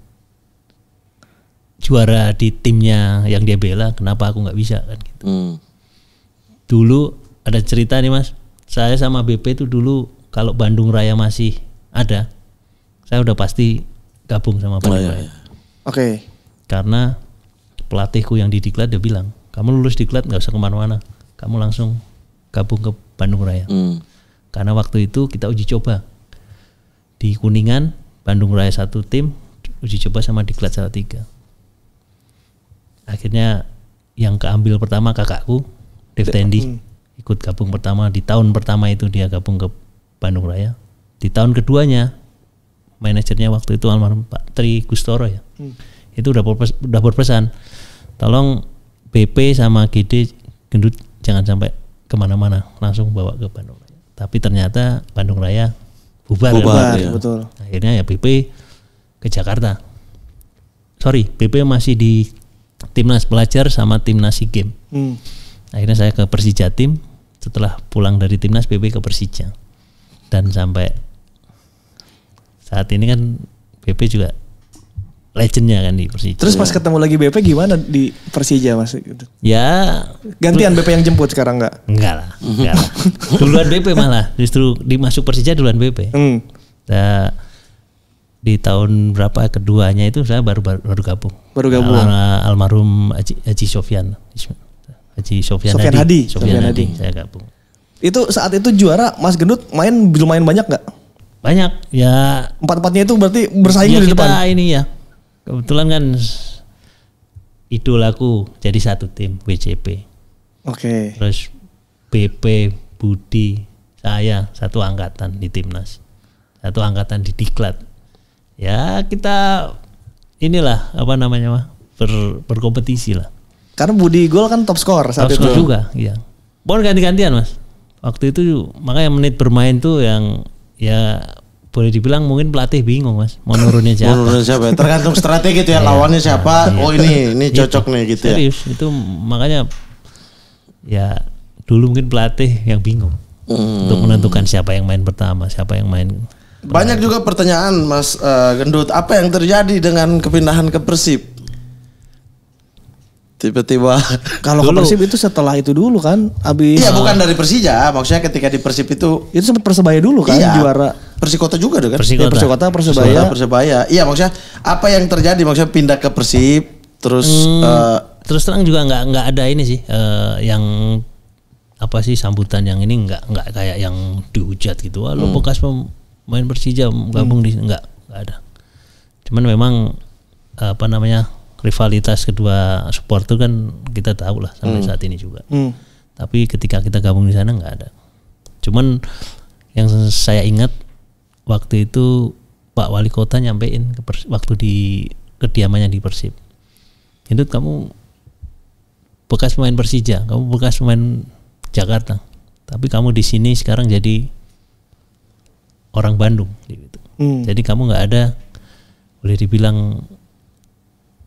juara di timnya yang dia bela, kenapa aku nggak bisa kan gitu. Hmm. Dulu ada cerita nih Mas, saya sama BP itu dulu kalau Bandung Raya masih ada, saya udah pasti gabung sama oh, Bandung oh, Raya. Iya. Oke. Okay. Karena pelatihku yang di Diklat dia bilang, kamu lulus diklat nggak usah kemana-mana kamu langsung gabung ke Bandung Raya mm. karena waktu itu kita uji coba di Kuningan Bandung Raya satu tim uji coba sama diklat salah tiga akhirnya yang keambil pertama kakakku Dev Tendi hmm. ikut gabung pertama di tahun pertama itu dia gabung ke Bandung Raya di tahun keduanya manajernya waktu itu almarhum Pak Tri Gustoro ya hmm. itu udah berpes, udah berpesan tolong PP sama GD gendut jangan sampai kemana-mana langsung bawa ke Bandung Raya tapi ternyata Bandung Raya bubar, ya, bubar ya. betul akhirnya ya PP ke Jakarta sorry PP masih di timnas pelajar sama timnas si game hmm. akhirnya saya ke Persija tim setelah pulang dari timnas PP ke Persija dan sampai saat ini kan PP juga legendnya kan di Persija. Terus pas ketemu lagi BP gimana di Persija mas? Ya gantian BP yang jemput sekarang nggak? Enggak lah, mhm. enggak lah. duluan BP malah justru dimasuk Persija duluan BP. Hmm. Nah, di tahun berapa keduanya itu saya baru baru, baru gabung. Baru gabung. Al nah, almarhum Haji, Haji Sofyan. Haji Sofyan, Sofyan Hadi. Hadi. Sofyan, Sofyan Hadi. Hadi. Saya gabung. Itu saat itu juara Mas Gendut main belum main banyak nggak? Banyak ya. Empat empatnya itu berarti bersaing ya di depan. Kita ini ya Kebetulan kan idolaku jadi satu tim WCP. Oke. Okay. Terus BP Budi saya satu angkatan di timnas, satu angkatan di diklat. Ya kita inilah apa namanya mah ber, berkompetisi lah. Karena Budi Gol kan top skor saat top itu. Skor juga, iya. Bon ganti-gantian mas. Waktu itu makanya menit bermain tuh yang ya boleh dibilang mungkin pelatih bingung mas mau nurunin siapa. nurunin siapa? Tergantung strategi itu ya iya. lawannya siapa. Iya. Oh ini ini iya. cocok nih gitu serius, ya. Serius itu makanya ya dulu mungkin pelatih yang bingung hmm. untuk menentukan siapa yang main pertama, siapa yang main. Banyak juga pertanyaan mas uh, Gendut apa yang terjadi dengan kepindahan ke Persib? tiba-tiba kalau ke Persib itu setelah itu dulu kan abis iya bukan dari Persija maksudnya ketika di Persib itu itu sempat persebaya dulu kan iya. juara Persikota juga deh kan? Persikota. Ya, Persikota, Persebaya, Persibaya. Persebaya. Iya maksudnya apa yang terjadi maksudnya pindah ke Persib terus hmm, uh, terus terang juga nggak nggak ada ini sih uh, yang apa sih sambutan yang ini nggak nggak kayak yang dihujat gitu. Wah, lo hmm. bekas pemain Persija gabung hmm. di nggak nggak ada. Cuman memang eh, apa namanya rivalitas kedua supporter kan kita tahu lah sampai hmm. saat ini juga. Hmm. Tapi ketika kita gabung di sana nggak ada. Cuman yang saya ingat waktu itu Pak Wali Kota nyampein ke Persib, waktu di kediamannya di Persib. itu kamu bekas pemain Persija, kamu bekas pemain Jakarta, tapi kamu di sini sekarang jadi orang Bandung gitu. Hmm. Jadi kamu nggak ada boleh dibilang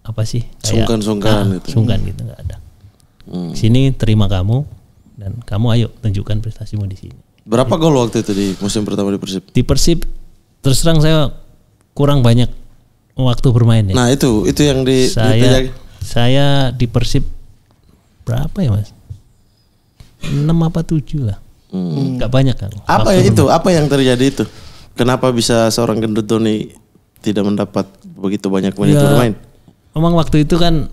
apa sih? Sungkan-sungkan nah, gitu. Sungkan gitu nggak ada. Hmm. Sini terima kamu dan kamu ayo tunjukkan prestasimu di sini. Berapa gol waktu itu di musim pertama di Persib? Di Persib terus terang saya kurang banyak waktu bermain ya. Nah, itu itu yang di saya di saya di Persib berapa ya, Mas? 6 apa 7 lah. Hmm. banyak kan. Apa ya itu? Apa yang terjadi itu? Kenapa bisa seorang gendut Doni tidak mendapat begitu banyak menit ya, bermain? Memang waktu itu kan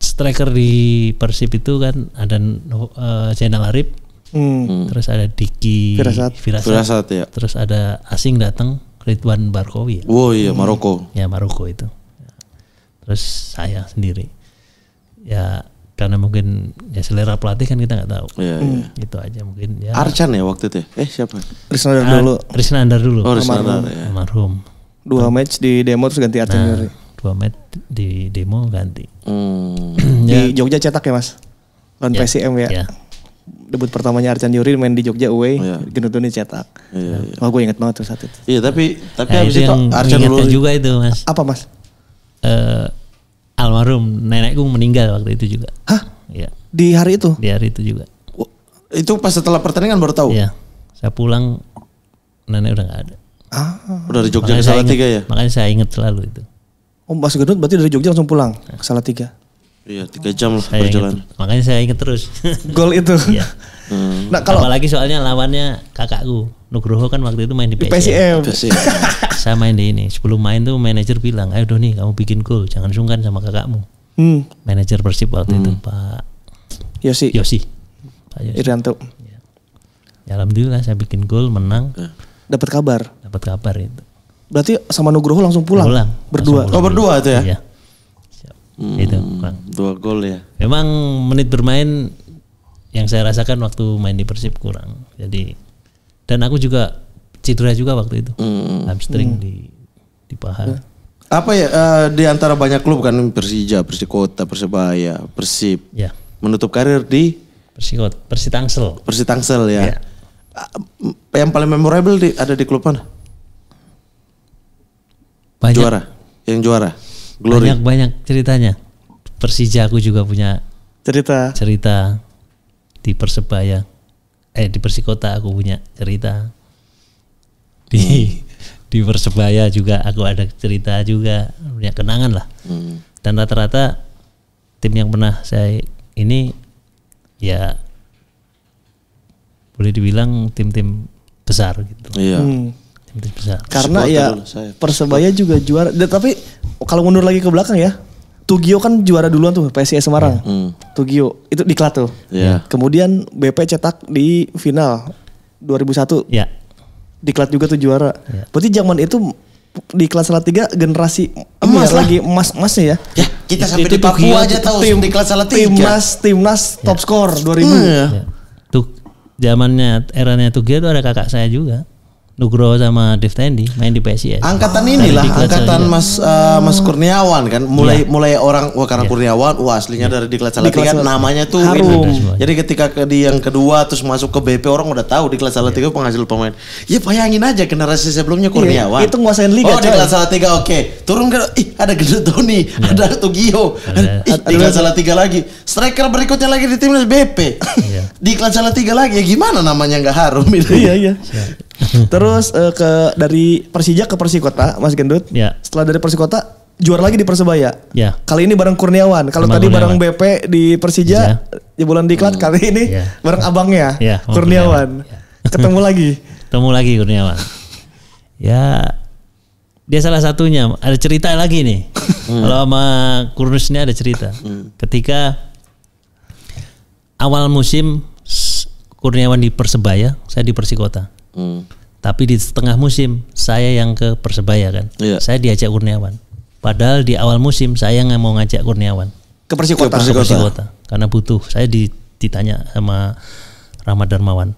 striker di Persib itu kan ada uh, Zainal Arif Hmm. hmm. Terus ada Diki Firasat. Firasat. Firasat ya. Terus ada asing datang Ridwan Barkowi. Ya. Oh iya Maroko. Hmm. Ya Maroko itu. Terus saya sendiri. Ya karena mungkin ya selera pelatih kan kita nggak tahu. Iya, hmm. Iya. Itu aja mungkin ya. Arcan ya waktu itu. Ya? Eh siapa? Rizna Andar ah, dulu. Rizna Andar dulu. Oh, Rizna Andar ya. Almarhum. Dua match di demo terus ganti Arcan nah, Dua match di demo ganti. Hmm. [CLEARS THROAT] ya. Di Jogja cetak ya Mas? Lawan ya, PSM ya. ya debut pertamanya Arcan Yuri main di Jogja away, oh, iya. cetak. Iya, iya. Wah, gue inget banget tuh saat itu. Iya, tapi tapi nah, itu, itu Arcan dulu juga itu, Mas. Apa, Mas? Eh uh, almarhum nenekku meninggal waktu itu juga. Hah? Iya. Di hari itu? Di hari itu juga. Itu pas setelah pertandingan baru tahu. Iya. Saya pulang nenek udah gak ada. Ah, udah di Jogja makanya ke ya? Makanya saya inget selalu itu. Oh, Mas Genut berarti dari Jogja langsung pulang ke tiga. Iya tiga jam lah saya berjalan. Inget, makanya saya ingat terus. [LAUGHS] Gol itu. iya. Hmm. Nah kalau apalagi soalnya lawannya kakakku Nugroho kan waktu itu main di PSM. PSM. [LAUGHS] saya main di ini. Sebelum main tuh manajer bilang, ayo Doni kamu bikin gol, jangan sungkan sama kakakmu. Hmm. Manajer Persib waktu hmm. itu Pak Yosi. Yosi. Pak Yosi. Irianto. Ya. ya alhamdulillah saya bikin gol menang. Eh. Dapat kabar. Dapat kabar itu. Berarti sama Nugroho langsung pulang. Pulang. Berdua. Langsung Oh berdua itu ya. Iya. Hmm, itu Bang. Dua gol ya. Memang menit bermain yang saya rasakan waktu main di Persib kurang. Jadi dan aku juga cedera juga waktu itu. Hmm. Hamstring hmm. di di paha. Ya. Apa ya uh, di antara banyak klub kan Persija, Persikota, Persebaya, Persib. Ya. Menutup karir di Persikot, Persitangsel. Persitangsel ya. ya. Eh, yang paling memorable di, ada di klub mana? Banyak. Juara. Yang juara. Glory. Banyak banyak ceritanya. Persija aku juga punya cerita. Cerita di Persebaya. Eh di Persikota aku punya cerita. Di hmm. [LAUGHS] di Persebaya juga aku ada cerita juga punya kenangan lah. Hmm. Dan rata-rata tim yang pernah saya ini ya boleh dibilang tim-tim besar gitu. Iya. Hmm. Karena ya saya. Persebaya juga juara. Dan, tapi kalau mundur lagi ke belakang ya, Tugio kan juara duluan tuh PSIS Semarang. Iya. Hmm. Tugio itu diklat tuh. Yeah. Kemudian BP cetak di final 2001. Yeah. Diklat juga tuh juara. Yeah. Berarti zaman itu di kelas salah tiga generasi ya, emas ya, lagi emas emasnya ya. Ya kita sampai itu, di Papua aja tahu tim, di kelas salah tiga. Timnas timnas ya. top skor 2000. Hmm, ya. Tuh zamannya eranya Tugio tuh ada kakak saya juga. Nugroho sama Dev Tendi main di PSIS. Angkatan oh. inilah angkatan juga. Mas uh, Mas hmm. Kurniawan kan mulai yeah. mulai orang wah karena yeah. Kurniawan wah aslinya yeah. dari di kelas kan namanya tuh harum. Jadi ketika ke di yang kedua terus masuk ke BP orang udah tahu kelas Salatiga yeah. penghasil pemain. Ya bayangin aja generasi sebelumnya iya, Kurniawan. Yeah. Itu nguasain liga. Oh di kelas tiga oke. Okay. Turun ke ih ada Gede Doni, yeah. ada Tugio. Ada. kelas [LAUGHS] tiga lagi. Striker berikutnya lagi di timnas BP. Yeah. kelas [LAUGHS] tiga lagi ya gimana namanya nggak harum itu. Iya iya. Ya. [LAUGHS] Terus uh, ke dari Persija ke Persikota, Mas Gendut. Ya. Setelah dari Persikota juara lagi di Persebaya. Ya. Kali ini bareng Kurniawan. Kalau tadi Kurniawan. bareng BP di Persija ya. ya di bulan diklat, hmm. kali ini ya. bareng abangnya ya, Kurniawan. Ya. [LAUGHS] Ketemu lagi. Ketemu lagi Kurniawan. ya dia salah satunya. Ada cerita lagi nih. Hmm. [LAUGHS] Kalau sama Kurnus ini ada cerita. Hmm. Ketika awal musim Kurniawan di Persebaya, saya di Persikota. Hmm. Tapi di tengah musim saya yang ke Persebaya kan. Yeah. Saya diajak Kurniawan. Padahal di awal musim saya nggak mau ngajak Kurniawan. Ke Persikota. Ke Persikota. Karena butuh. Saya ditanya sama Rahmat Darmawan.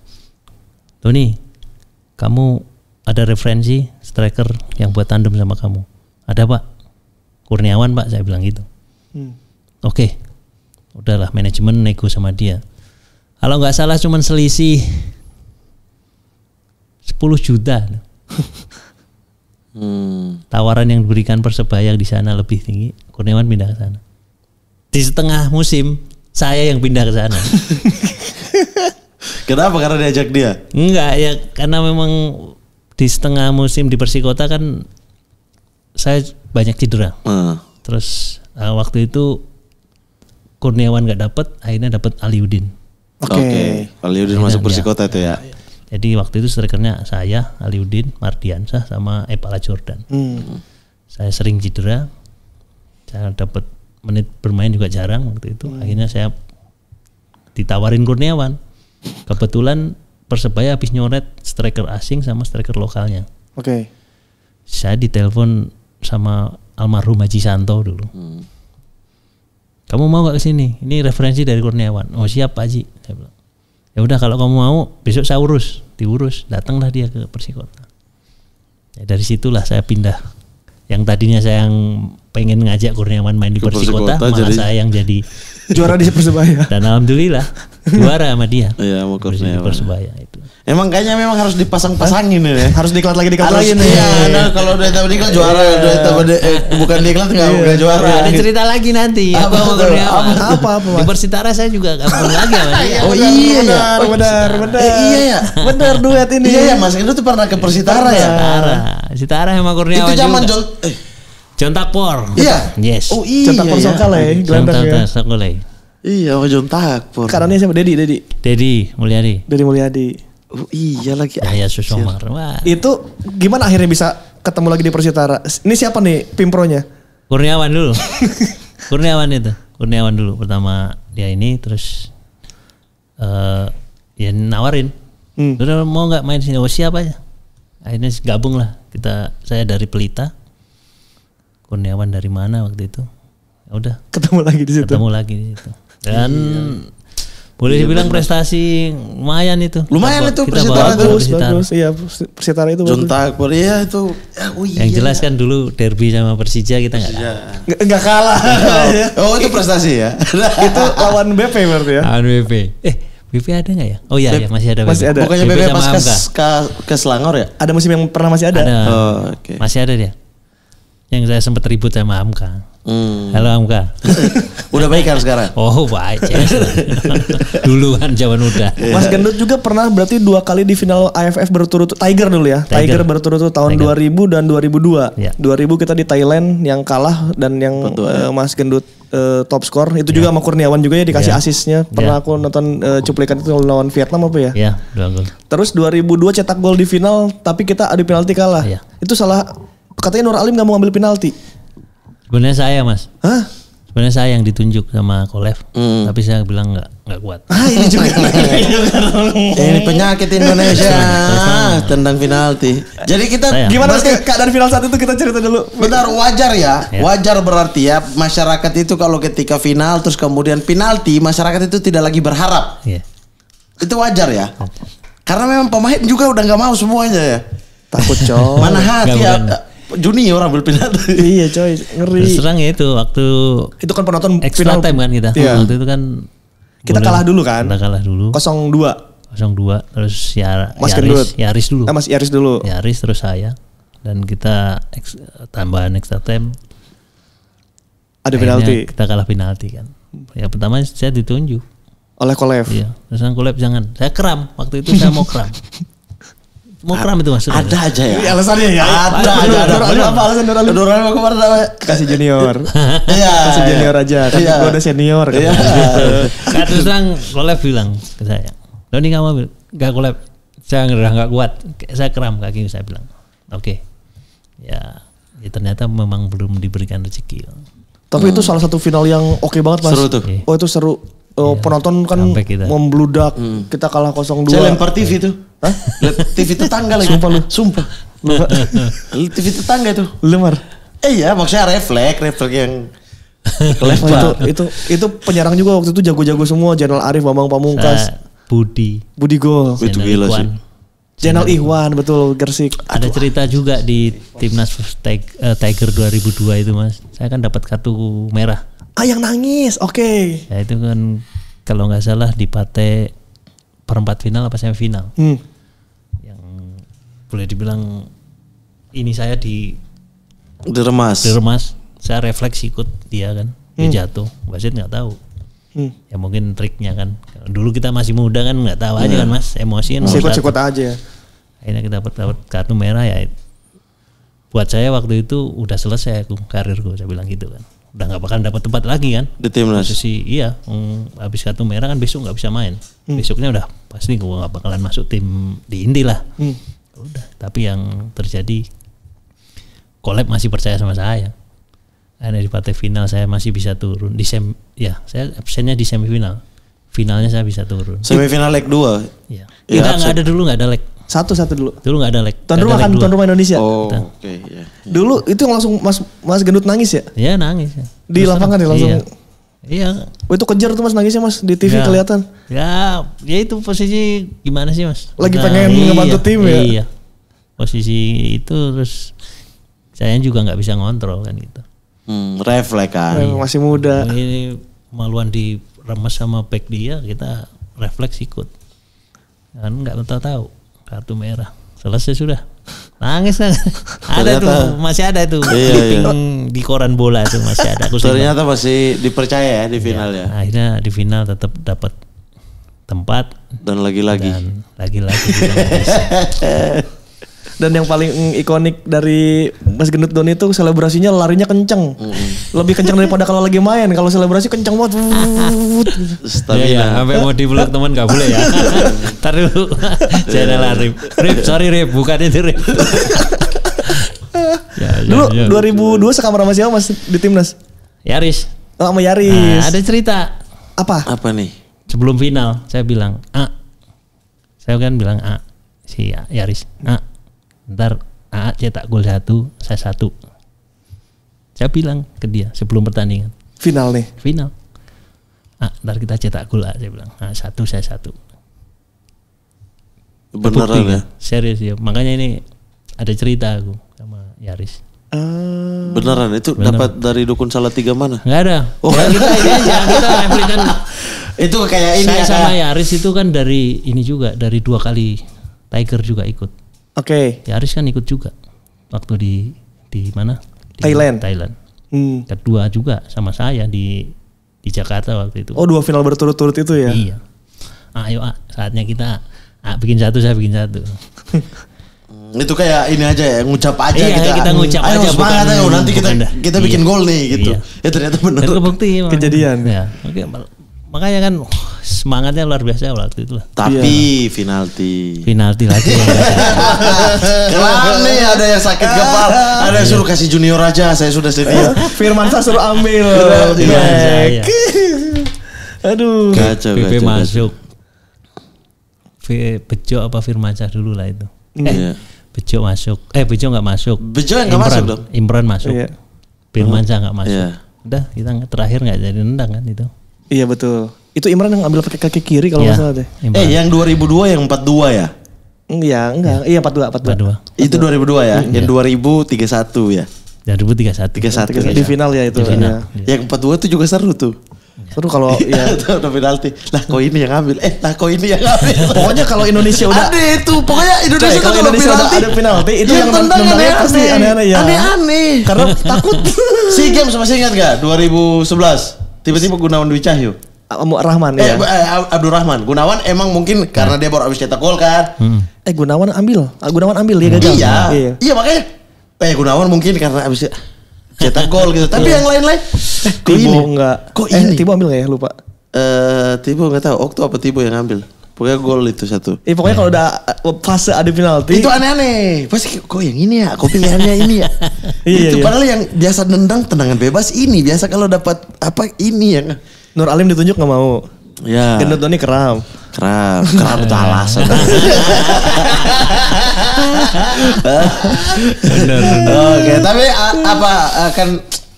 Doni, kamu ada referensi striker yang buat tandem sama kamu? Ada pak? Kurniawan pak, saya bilang gitu. Hmm. Oke, okay. udahlah manajemen nego sama dia. Kalau nggak salah cuman selisih 10 juta. hmm. Tawaran yang diberikan persebaya di sana lebih tinggi. Kurniawan pindah ke sana. Di setengah musim saya yang pindah ke sana. [LAUGHS] Kenapa? Karena diajak dia? Enggak ya, karena memang di setengah musim di Persikota kan saya banyak cedera. Hmm. Terus uh, waktu itu Kurniawan nggak dapet, akhirnya dapet Aliudin. Oke, okay. okay. Aliudin masuk Persikota itu ya. ya. Jadi waktu itu strikernya saya, Aliudin, Mardiansah sama Epala Jordan. Hmm. Saya sering cedera. Saya dapat menit bermain juga jarang waktu itu. Hmm. Akhirnya saya ditawarin Kurniawan. Kebetulan Persebaya habis nyoret striker asing sama striker lokalnya. Oke. Okay. Saya ditelepon sama almarhum Haji Santo dulu. Hmm. Kamu mau gak kesini? Ini referensi dari Kurniawan. Oh siap Pak Haji. Saya bilang ya udah kalau kamu mau besok saya urus diurus datanglah dia ke Persikota ya, dari situlah saya pindah yang tadinya saya yang pengen ngajak Kurniawan main di Persikota, Persikota malah jadi... saya yang jadi juara di Persibaya dan alhamdulillah juara sama dia iya, di Persibaya Emang kayaknya memang harus dipasang-pasangin ya. Harus diklat lagi diklat harus, lagi nih. Iya, ya. nah, kalau udah tahu diklat juara, yeah. udah tahu eh, bukan diklat enggak yeah. enggak juara. Ada gitu. cerita lagi nanti. Apa apa apa, apa, apa, Di Persitara saya juga gabung lagi sama dia. Oh iya iya. Benar, iya. benar, oh, benar. Eh, iya ya. Benar duet ini. Iya ya, Mas Indo tuh pernah ke Persitara ya. Persitara. Sitara sama Kurniawan. Itu zaman Jol eh. por. Iya. Yes. Oh iya. Jontakpor iya. Sokale, gelandang ya. Iya, Iya, por. Karena sama Dedi, Dedi. Dedi Mulyadi. Dedi Mulyadi. Oh, iya lagi. Yahya Susomar. Itu gimana akhirnya bisa ketemu lagi di Persitara? Ini siapa nih pimpronya? Kurniawan dulu. [LAUGHS] Kurniawan itu. Kurniawan dulu pertama dia ini terus uh, ya nawarin. Hmm. Udah mau nggak main sini? Oh siapa aja? Ya? Akhirnya gabung lah kita saya dari Pelita. Kurniawan dari mana waktu itu? Ya udah. Ketemu lagi di situ. Ketemu lagi di situ. Dan iya boleh iya, dibilang bener. prestasi lumayan itu. Lumayan itu Persitara itu Iya, Persitara itu bagus. Junta ya itu. Ya, oh iya. Yang jelas kan dulu derby sama Persija kita enggak kalah. Enggak kalah. [LAUGHS] oh, itu prestasi ya. [LAUGHS] itu lawan BP berarti ya. Lawan BP. Eh, BP ada nggak ya? Oh iya, ya, masih ada. BP. Masih ada. Bukannya BP, BP pas ke, ke, ke Selangor ya? Ada musim yang pernah masih ada. ada. Oh, okay. Masih ada dia yang saya sempat ribut sama Amka. Hmm. Halo Amka. [LAUGHS] udah baik kan sekarang? Oh baik. Ya. [LAUGHS] Duluan zaman udah. Iya. Mas Gendut juga pernah berarti dua kali di final AFF berturut Tiger dulu ya. Tiger, Tiger berturut-turut tahun Tiger. 2000 dan 2002. Ya. 2000 kita di Thailand yang kalah dan yang Betul, eh, ya. uh, Mas Gendut uh, top skor. Itu ya. juga sama Kurniawan juga ya dikasih ya. asisnya. Iya. Pernah ya. aku nonton uh, cuplikan itu lawan Vietnam apa ya? Iya, Terus 2002 cetak gol di final tapi kita adu penalti kalah. Ya. Itu salah katanya Nur Alim nggak mau ngambil penalti. Sebenarnya saya mas. Hah? Sebenarnya saya yang ditunjuk sama Kolev, hmm. tapi saya bilang nggak nggak kuat. [LAUGHS] Ah ini juga. [LAUGHS] Iya, ini penyakit Indonesia ah, tendang penalti. Jadi kita saya. gimana sih keadaan final saat itu kita cerita dulu. Benar wajar ya. ya, wajar berarti ya masyarakat itu kalau ketika final terus kemudian penalti masyarakat itu tidak lagi berharap. Yeah. Itu wajar ya. Karena memang pemain juga udah nggak mau semuanya ya. Takut cowok. Mana hati ya junior ambil penalti. iya coy, ngeri. Terserang ya itu waktu itu kan penonton extra final. time kan kita. Iya. Waktu itu kan kita boleh, kalah dulu kan? Kita kalah dulu. 0-2. terus ya Mas Yaris, ya Yaris dulu. Ah, Mas Yaris dulu. Yaris ya terus saya dan kita ex, tambahan extra time. Ada penalti. Kita kalah penalti kan. Ya pertama saya ditunjuk oleh Kolev. Iya, terus kan Kolev jangan. Saya kram waktu itu saya mau kram. [LAUGHS] mau kram itu maksudnya? Ada aja ya. alasannya ya. Ada, ada, apa alasan Nur lu? Nur Alim aku pernah apa? Kasih junior. [LAUGHS] Iya. Kasih junior aja. Kan iya. gue udah senior. Kan? Iya. [LAUGHS] Nah terus terang Kolep bilang ke saya, Doni gak mau, nggak Kolep. Saya ngerah, nggak kuat. Saya kram kaki saya bilang. Oke. Ya, ya ternyata memang belum diberikan rezeki. Tapi hmm. itu salah satu final yang oke okay banget mas. Seru tuh. Oh itu seru. Oh, penonton kan kita. membludak. Hmm. Kita kalah 0-2. Saya lempar TV itu. Hah? TV tetangga lagi. Sumpah lu. Sumpah. Lupa. TV tangga itu. Lemar. Eh iya, maksudnya refleks, refleks yang Kelempar. itu, itu itu penyerang juga waktu itu jago-jago semua, Jenal Arif, Bambang Pamungkas, Sa Budi. Budi Gol. Itu gila sih. Jenal Ihwan betul Gersik. Ada Aduh. cerita juga di timnas eh, Tiger 2002 itu mas. Saya kan dapat kartu merah ah yang nangis oke okay. ya itu kan kalau nggak salah di partai perempat final apa semifinal hmm. yang boleh dibilang ini saya di diremas diremas saya refleks ikut dia kan dia hmm. jatuh wasit nggak tahu hmm. ya mungkin triknya kan dulu kita masih muda kan nggak tahu hmm. aja kan iya. mas emosi kan sikut sikut aja akhirnya kita dapat dapat kartu merah ya buat saya waktu itu udah selesai aku karirku saya bilang gitu kan udah nggak bakal dapat tempat lagi kan di timnas posisi iya mm, habis kartu merah kan besok nggak bisa main hmm. besoknya udah pasti gue nggak bakalan masuk tim di Indi lah hmm. udah tapi yang terjadi kolab masih percaya sama saya akhirnya di partai final saya masih bisa turun di sem ya saya absennya di semifinal finalnya saya bisa turun semifinal leg dua ya, ya nggak ada dulu nggak ada leg satu satu dulu. Dulu nggak ada lag. Tuan rumah kan tuan rumah Indonesia. Oh, oke. Okay, iya. yeah, Dulu itu langsung Mas Mas Gendut nangis ya? Iya nangis. Ya. Di Terus lapangan ya langsung. Iya. yeah. Oh, itu kejar tuh Mas nangisnya Mas di TV yeah. kelihatan. Ya, ya itu posisi gimana sih Mas? Lagi nah, pengen iya, ngebantu tim iya. ya. Iya. Posisi itu terus saya juga nggak bisa ngontrol kan gitu. Hmm, refleks kan. Iya. Masih muda. Ini maluan di remes sama back dia kita refleks ikut. Kan nggak tahu tahu kartu merah selesai sudah nangis kan ada tuh masih ada tuh iya, iya. di koran bola itu masih ada Aku ternyata simpan. masih dipercaya ya di iya. final ya, ya. akhirnya di final tetap dapat tempat dan lagi-lagi dan lagi-lagi [LAUGHS] Dan yang paling ikonik dari Mas Gendut Doni itu selebrasinya larinya kenceng. Mm Lebih kenceng daripada kalau lagi main. Kalau selebrasi kenceng banget. Stamina. Ya, ya, sampai mau dipeluk [LAUGHS] teman gak boleh ya. [LAUGHS] Ntar dulu. Jangan lari. Rip, sorry Rip. Bukan itu Rip. [LAUGHS] Ya, ya, dulu ya, ya. 2002 sekamar sama siapa Mas di timnas? Yaris. Oh, sama Yaris. Nah, ada cerita. Apa? Apa nih? Sebelum final saya bilang A. Saya kan bilang A. Si Yaris. A ntar AA cetak gol satu saya satu saya bilang ke dia sebelum pertandingan final nih final ah, ntar kita cetak gol saya bilang ah, satu saya satu beneran ya kan? serius ya makanya ini ada cerita aku sama Yaris Uh, beneran itu bener. dapat dari dukun salah tiga mana? Enggak ada. Oh. Ya, kita aja kita [LAUGHS] itu kayak ini. Saya ya, sama Yaris itu kan dari ini juga dari dua kali Tiger juga ikut. Oke. Okay. Ya Aris kan ikut juga waktu di di mana? Di Thailand. Thailand. Hmm. Kedua juga sama saya di di Jakarta waktu itu. Oh dua final berturut-turut itu ya? Iya. Ah, ayo ah, saatnya kita ah, bikin satu saya bikin satu. Hmm, itu kayak ini aja ya ngucap aja iya, kita, kita ngucap ayo aja semangat bukan, nanti kita kita bikin iya, gol nih gitu iya. ya ternyata benar kejadian ya oke makanya kan oh, semangatnya luar biasa waktu itu. lah. Tapi yeah. penalti. Penalti lagi. Kelam [LAUGHS] nih ada yang sakit kepala, ada yang suruh kasih junior aja, saya sudah senior. Firman saya suruh ambil. Firman ya. Aduh. Kacau, PP kacau, masuk. Kacau. Bejo apa saya dulu lah itu. Mm. Eh, Bejo masuk. Eh, Bejo nggak masuk. Bejo yang nggak masuk dong. Imran masuk. Yeah. Iya. saya nggak iya. masuk. Yeah. Udah, kita terakhir nggak jadi nendang kan itu. Iya betul. Itu Imran yang ambil pakai kaki kiri kalau enggak iya, salah deh. Imran. Eh yang 2002 yang 42 ya? Iya, enggak. Iya 42, 42. 42. Itu 2002 ya. Iya. yang 2031 ya. 2031. 31. Ya? Di final ya itu. Di final. Ya. Yang 42 itu juga seru tuh. Seru kalau [LAUGHS] ya udah penalti. Lah kok ini yang ngambil. Eh, lah kok ini yang ngambil. [LAUGHS] pokoknya kalau Indonesia udah ada itu, pokoknya Indonesia kalau Indonesia penalti, ada penalti itu yang tendang aneh-aneh. Aneh-aneh ya. Aneh-aneh. Karena takut. [LAUGHS] Si Games masih ingat enggak? 2011. Tiba-tiba Gunawan Dwi Cahyo. Ah, Rahman eh, ya. Eh, Abdul Rahman. Gunawan emang mungkin karena nah. dia baru habis cetak gol kan. Hmm. Eh Gunawan ambil. Ah, Gunawan ambil dia gagal. Iya. Iya, iya makanya. Eh Gunawan mungkin karena habis cetak gol gitu. Tapi iya. yang lain-lain eh, Tibo enggak. Kok eh, ini? Eh, tibo ambil enggak ya? Lupa. Eh uh, Tibo enggak tahu. Okto apa Tibo yang ambil? Pokoknya gol itu satu. Eh, pokoknya kalau udah uh, fase adu penalti. Itu aneh-aneh. Pasti kok yang ini ya, kok pilihannya ini ya. [LAUGHS] iya, itu iya. padahal yang biasa nendang tendangan bebas ini biasa kalau dapat apa ini ya. Nur Alim ditunjuk nggak mau. Ya. Gendut Doni keram. Keram, [LAUGHS] keram itu alasan. bener, Oke, tapi apa akan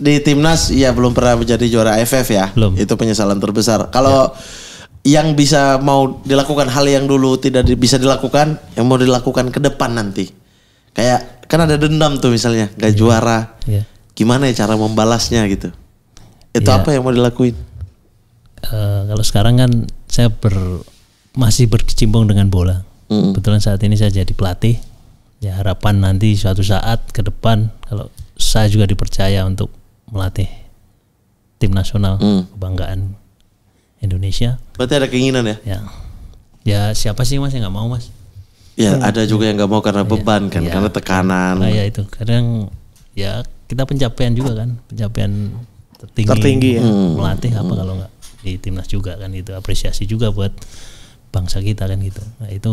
di timnas ya belum pernah menjadi juara AFF ya. Belum. Itu penyesalan terbesar. Kalau ya yang bisa mau dilakukan hal yang dulu tidak di, bisa dilakukan yang mau dilakukan ke depan nanti kayak kan ada dendam tuh misalnya gak iya. juara yeah. gimana ya cara membalasnya gitu itu yeah. apa yang mau dilakuin uh, kalau sekarang kan saya ber masih berkecimpung dengan bola mm. kebetulan saat ini saya jadi pelatih ya harapan nanti suatu saat ke depan kalau saya juga dipercaya untuk melatih tim nasional mm. kebanggaan Indonesia Berarti ada keinginan ya? Ya, ya siapa sih mas yang nggak mau mas? Ya ada juga yang nggak mau karena beban ya, kan, ya. karena tekanan. Nah, ya itu kadang ya kita pencapaian juga kan, pencapaian tertinggi, tertinggi ya. Hmm. melatih hmm. apa kalau nggak di timnas juga kan itu apresiasi juga buat bangsa kita kan gitu. Nah, itu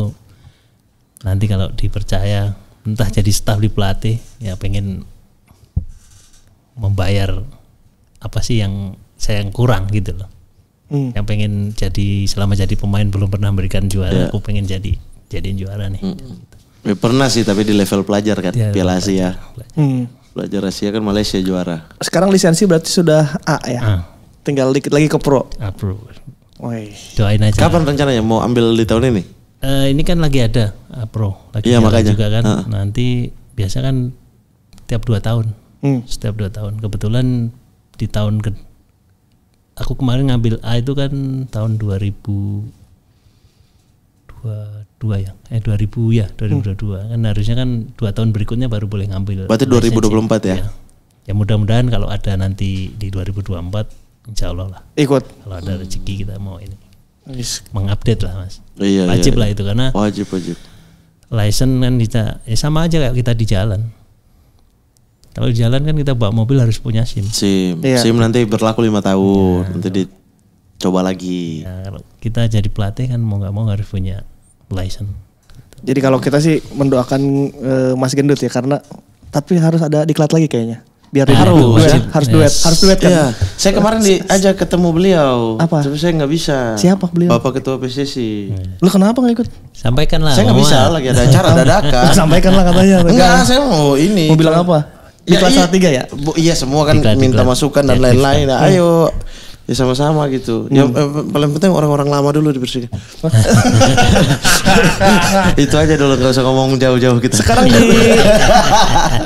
nanti kalau dipercaya entah jadi staf di pelatih ya pengen membayar apa sih yang saya yang kurang gitu loh hmm. yang pengen jadi selama jadi pemain belum pernah memberikan juara yeah. aku pengen jadi jadiin juara nih hmm. Gitu. ya, pernah sih tapi di level pelajar kan ya, Piala Asia pelajar, Hmm. Ya. pelajar Asia kan Malaysia juara sekarang lisensi berarti sudah A ya ah. tinggal dikit lagi ke pro A pro Doain aja. Kapan rencananya mau ambil di tahun ini? Uh, ini kan lagi ada uh, pro, lagi ya, makanya. juga kan. ah. Nanti biasa kan tiap dua tahun, hmm. setiap dua tahun. Kebetulan di tahun ke aku kemarin ngambil A itu kan tahun 2000 ya eh 2000 ya 2022 hmm. kan harusnya kan dua tahun berikutnya baru boleh ngambil berarti 2024 ya? ya ya mudah-mudahan kalau ada nanti di 2024 insya Allah lah ikut kalau ada rezeki kita mau ini mengupdate lah mas iya, iya, wajib iya. lah itu karena wajib wajib license kan kita ya sama aja kayak kita di jalan kalau jalan kan kita bawa mobil harus punya SIM. SIM. Ya. SIM nanti berlaku lima tahun. Ya. Nanti dicoba lagi. Ya, kalau kita jadi pelatih kan mau nggak mau harus punya license. Jadi kalau kita sih mendoakan uh, Mas Gendut ya karena tapi harus ada diklat lagi kayaknya. Biar nah, harus, duet, ya. harus duet, yes. harus duet kan. Ya. Saya kemarin diajak ketemu beliau, Apa? tapi saya nggak bisa. Siapa beliau? Bapak Ketua PSSI. Lu kenapa nggak ikut? Sampaikanlah. Saya nggak bisa lagi ada acara dadakan. [LAUGHS] Sampaikanlah katanya. Enggak, saya mau ini. Mau bilang apa? Di ya, kelas iya. 3 ya? Bu, iya semua kan diklat, minta diklat. masukan dan ya, lain-lain. Ya, ayo ya sama-sama gitu. Hmm. Ya paling penting orang-orang lama dulu dibersihkan. [LAUGHS] itu aja dulu nggak usah ngomong jauh-jauh gitu. Sekarang di [LAUGHS]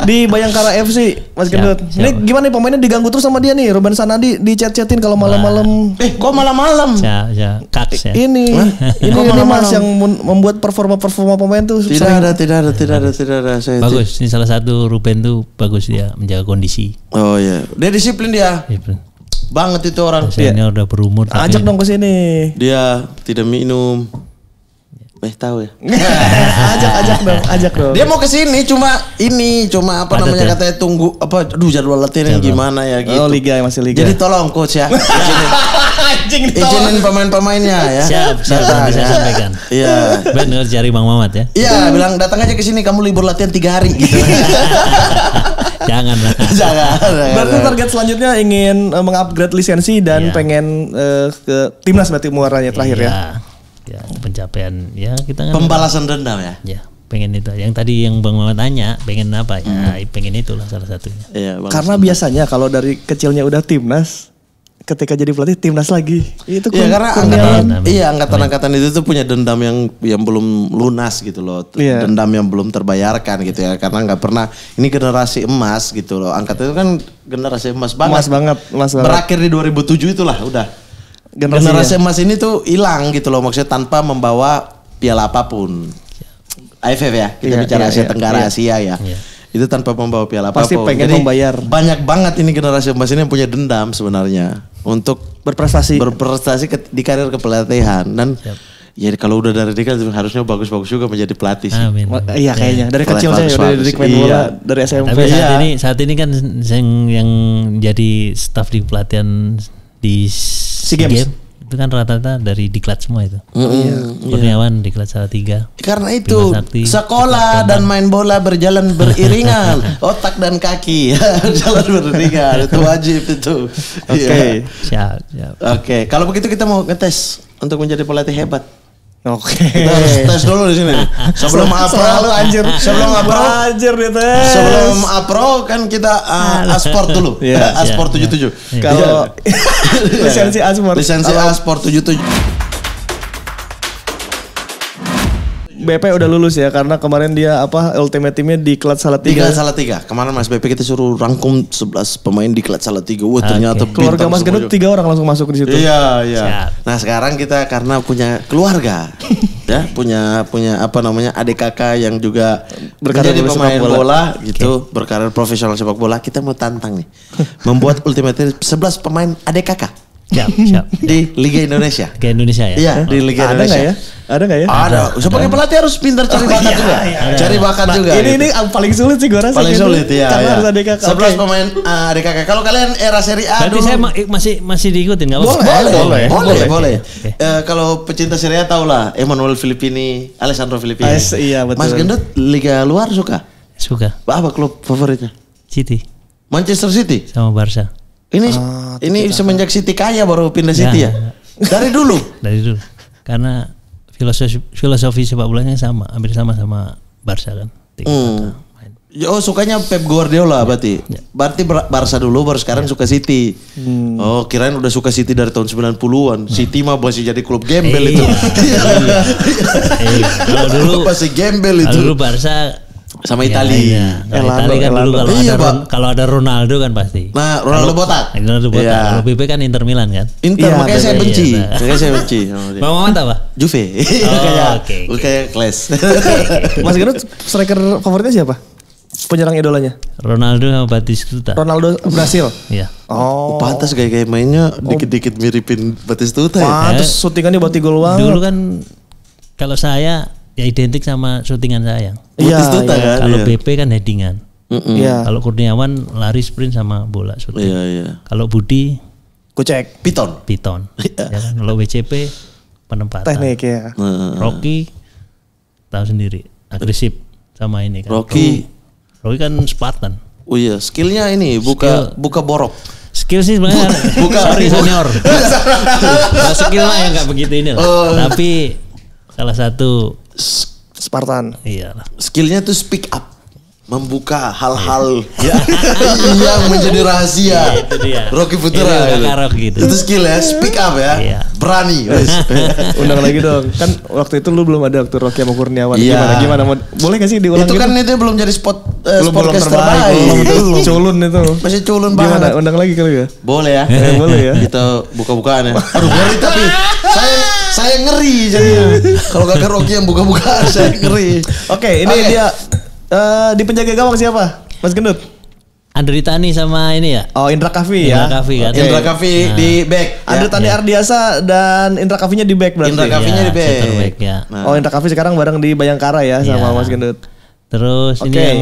di Bayangkara FC Mas Gendut. Ini gimana nih pemainnya diganggu terus sama dia nih Ruben Sanadi di chat-chatin kalau malam-malam. Eh kok malam-malam? Ya ya Ini Hah? ini, ini Mas yang membuat performa-performa pemain tuh tidak ada tidak ada tidak ada tidak ada saya bagus ini salah satu Ruben tuh bagus dia menjaga kondisi oh iya dia disiplin dia disiplin banget itu orang. Pasiennya udah berumur. Ajak dong ke sini. Dia tidak minum. Eh tahu ya. [LAUGHS] ajak ajak dong, ajak dong. Dia mau ke sini cuma ini cuma apa Padat namanya ya? katanya tunggu apa aduh jadwal latihan gimana ya gitu. Oh liga masih liga. Jadi tolong coach ya. [LAUGHS] Anjing Izinin pemain-pemainnya ya. Siap, siap nah, bisa ya. sampaikan. Iya. Ben harus cari Bang Mamat ya. Iya, bilang datang aja ke sini kamu libur latihan tiga hari gitu. [LAUGHS] [LAUGHS] jangan lah. jangan. Berarti target selanjutnya ingin eh, mengupgrade lisensi dan yeah. pengen uh, ke timnas berarti muaranya terakhir yeah. ya. Iya. Ya, pencapaian ya kita kan pembalasan dendam ya. Ya, pengen itu yang tadi yang bang Mama tanya pengen apa ya mm. pengen itulah salah satunya iya, karena biasanya kalau dari kecilnya udah timnas ketika jadi pelatih timnas lagi. Itu ya, karena angkatan, iya angkatan-angkatan itu tuh punya dendam yang yang belum lunas gitu loh, yeah. dendam yang belum terbayarkan gitu ya, karena nggak pernah ini generasi emas gitu loh, angkatan itu kan generasi emas banget. Emas banget, emas banget. Berakhir di 2007 itulah udah. Generasi, generasi ya. emas ini tuh hilang gitu loh, maksudnya tanpa membawa piala apapun. AFF iya. ya, kita yeah, bicara yeah, Asia yeah, Tenggara yeah. Asia ya. Yeah itu tanpa membawa piala apa pasti pengen Jadi, membayar banyak banget ini generasi emas ini yang punya dendam sebenarnya untuk berprestasi berprestasi ke, di karir kepelatihan dan Siap. Ya kalau udah dari dekat harusnya bagus-bagus juga menjadi pelatih Amin. Oh, iya kayaknya dari kecil saya udah dari main bola iya. dari SMP. Tapi saat iya. ini saat ini kan yang yang jadi staff di pelatihan di SEA Games itu kan rata-rata dari diklat semua itu. Mm -hmm. Kurniawan diklat salah tiga. Karena itu Sakti, sekolah dan main bola berjalan beriringan, [LAUGHS] otak dan kaki [LAUGHS] jalan beriringan itu wajib itu. Oke. Okay. Iya. Yeah. Oke, okay. kalau begitu kita mau ngetes untuk menjadi pelatih hebat. Oke. Okay. Kita harus tes dulu di sini. Sebelum apro Selalu anjir. Sebelum apro anjir dites. Sebelum apro kan kita uh, asport dulu. Yeah, asport yeah, 77. Yeah. Kalau iya. [LAUGHS] lisensi asport. Lisensi asport 77. BP udah lulus ya karena kemarin dia apa ultimate timnya di salah tiga. Di Klat tiga. Kemarin Mas BP kita suruh rangkum sebelas pemain di Klat tiga. Wah, okay. ternyata keluarga Mas Gendut tiga orang langsung masuk di situ. Iya, iya. Siap. Nah, sekarang kita karena punya keluarga [LAUGHS] ya, punya punya apa namanya? adik kakak yang juga berkarir di pemain bola, bola gitu, okay. berkarir profesional sepak bola, kita mau tantang nih. Membuat ultimate sebelas pemain adik kakak. [LAUGHS] Siap, Di Liga Indonesia. Liga Indonesia ya. Iya, oh. di Liga Indonesia. Ada ya? Ada nggak ya? Ada. Sebagai pelatih harus pintar cari oh, bakat iya, juga. Iya, iya. Cari bakat nah, juga. Ini gitu. ini ah, paling sulit sih gua rasa. Paling gitu. sulit ya. Karena iya. harus ada kakak. Sebelas okay. pemain uh, ah, ada kakak. Kalau kalian era Serie A Berarti dulu. saya eh, masih masih diikutin nggak? Boleh, boleh, boleh, boleh. boleh. Okay. Uh, eh, kalau pecinta Serie A tau lah, Emmanuel Filippini, Alessandro Filippini. As, iya betul. Mas Gendut Liga luar suka? Suka. Apa klub favoritnya? City. Manchester City. Sama Barca. Ini ah, ini semenjak Siti kaya baru pindah ya. Siti ya. Dari dulu. [LAUGHS] Dari dulu. Karena filosofi filosofi sepak bolanya sama, hampir sama sama Barca kan. Hmm. Yo ya, Oh sukanya Pep Guardiola ya, berarti. Ya. Berarti Barca dulu baru sekarang ya. suka City. Hmm. Oh kirain udah suka City dari tahun 90-an. Hmm. City mah masih jadi klub gembel e, itu. Iya. [LAUGHS] e, kalau dulu masih gembel itu. Dulu Barca sama ya, Itali. Iya. Kalau Itali kan Elando. dulu kalau iya, ada kalau ada Ronaldo kan pasti. Nah, Ronaldo kalo, botak. Ronaldo botak. Iya. Kalau Pepe kan Inter Milan kan. Inter iya, makanya, saya iya, benci. Iya, makanya saya benci. [LAUGHS] mau Mamat apa? Juve. Oh, [LAUGHS] oke, kayak kelas. [LAUGHS] Mas Gerut striker favoritnya siapa? Penyerang idolanya? Ronaldo sama Batistuta. Ronaldo Brasil. Iya. Oh. oh pantas gaya-gaya mainnya dikit-dikit miripin Batistuta ya. Pantas eh, syutingannya buat gol Dulu kan kalau saya ya identik sama syutingan saya. Iya. Ya, kan? Kalau ya. BP kan headingan. Mm -mm. Ya. Kalau Kurniawan lari sprint sama bola syuting. Iya, ya Kalau Budi Kucek piton. Piton. [LAUGHS] Iya. ya kan? Kalau WCP penempatan. Teknik ya. Rocky tahu sendiri agresif sama ini kan. Rocky Rocky kan Spartan. Oh iya, skillnya ini buka skill. buka borok skill sih sebenarnya Buka [LAUGHS] sorry senior nah, [LAUGHS] skill lah yang nggak begitu ini lah oh. tapi salah satu Spartan. Iya. Skillnya tuh speak up membuka hal-hal yeah. [LAUGHS] yang menjadi rahasia. Yeah, itu dia. Rocky Putra gitu. itu. gitu. Itu skill ya, speak up ya. Yeah. Berani. [LAUGHS] Undang lagi dong. Kan waktu itu lu belum ada waktu Rocky sama Kurniawan. Yeah. Gimana gimana mau boleh gak sih diulang Itu kan gitu? kan itu belum jadi spot uh, belum, belum [LAUGHS] terbaik. Belum, culun itu. Masih culun gimana? banget. Undang lagi kali ya? Boleh ya. Eh, boleh ya. Kita buka-bukaan ya. Aduh, boleh tapi saya saya ngeri jadi iya. Kalau gak Rocky yang buka buka [LAUGHS] saya ngeri. Oke, okay, ini okay. dia uh, di penjaga gawang siapa? Mas Gendut. Andri Tani sama ini ya. Oh, Indra Kavi ya. Indra Kavi kan. Okay. Indra Kafi nah. di back. Ya. Andri Tani ya. Ardiasa dan Indra Kavinya di back berarti. Indra Kavinya ya, di back. back ya. Nah. Oh, Indra Kavi sekarang bareng di Bayangkara ya sama iya. Mas Gendut. Terus okay. ini yang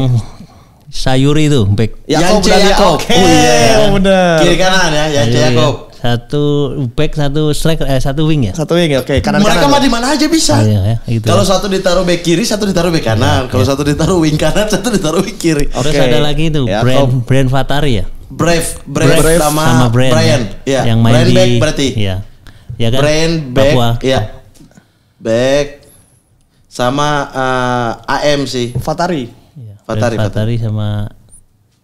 Sayuri itu back. Yakob Yance, dan Yakob. Yakob. Okay. Oh, iya, Kiri kanan ya, Yance iya. Yakob satu back satu striker eh, satu wing ya satu wing ya oke okay. kanan mereka mah ya. di mana aja bisa ah, iya, ya, gitu kalau ya. satu ditaruh back kiri satu ditaruh back kanan ya, kalau ya. satu ditaruh wing kanan [LAUGHS] satu ditaruh wing kiri okay. terus ada lagi itu ya, brand brand Fatari ya Brave Brave, Brave sama, sama brand, ya? Brian ya. yang main brand di back berarti ya ya kan brand back Papua. ya back sama uh, eh, AM sih Fatari ya, Fatari, Fatari Fatari sama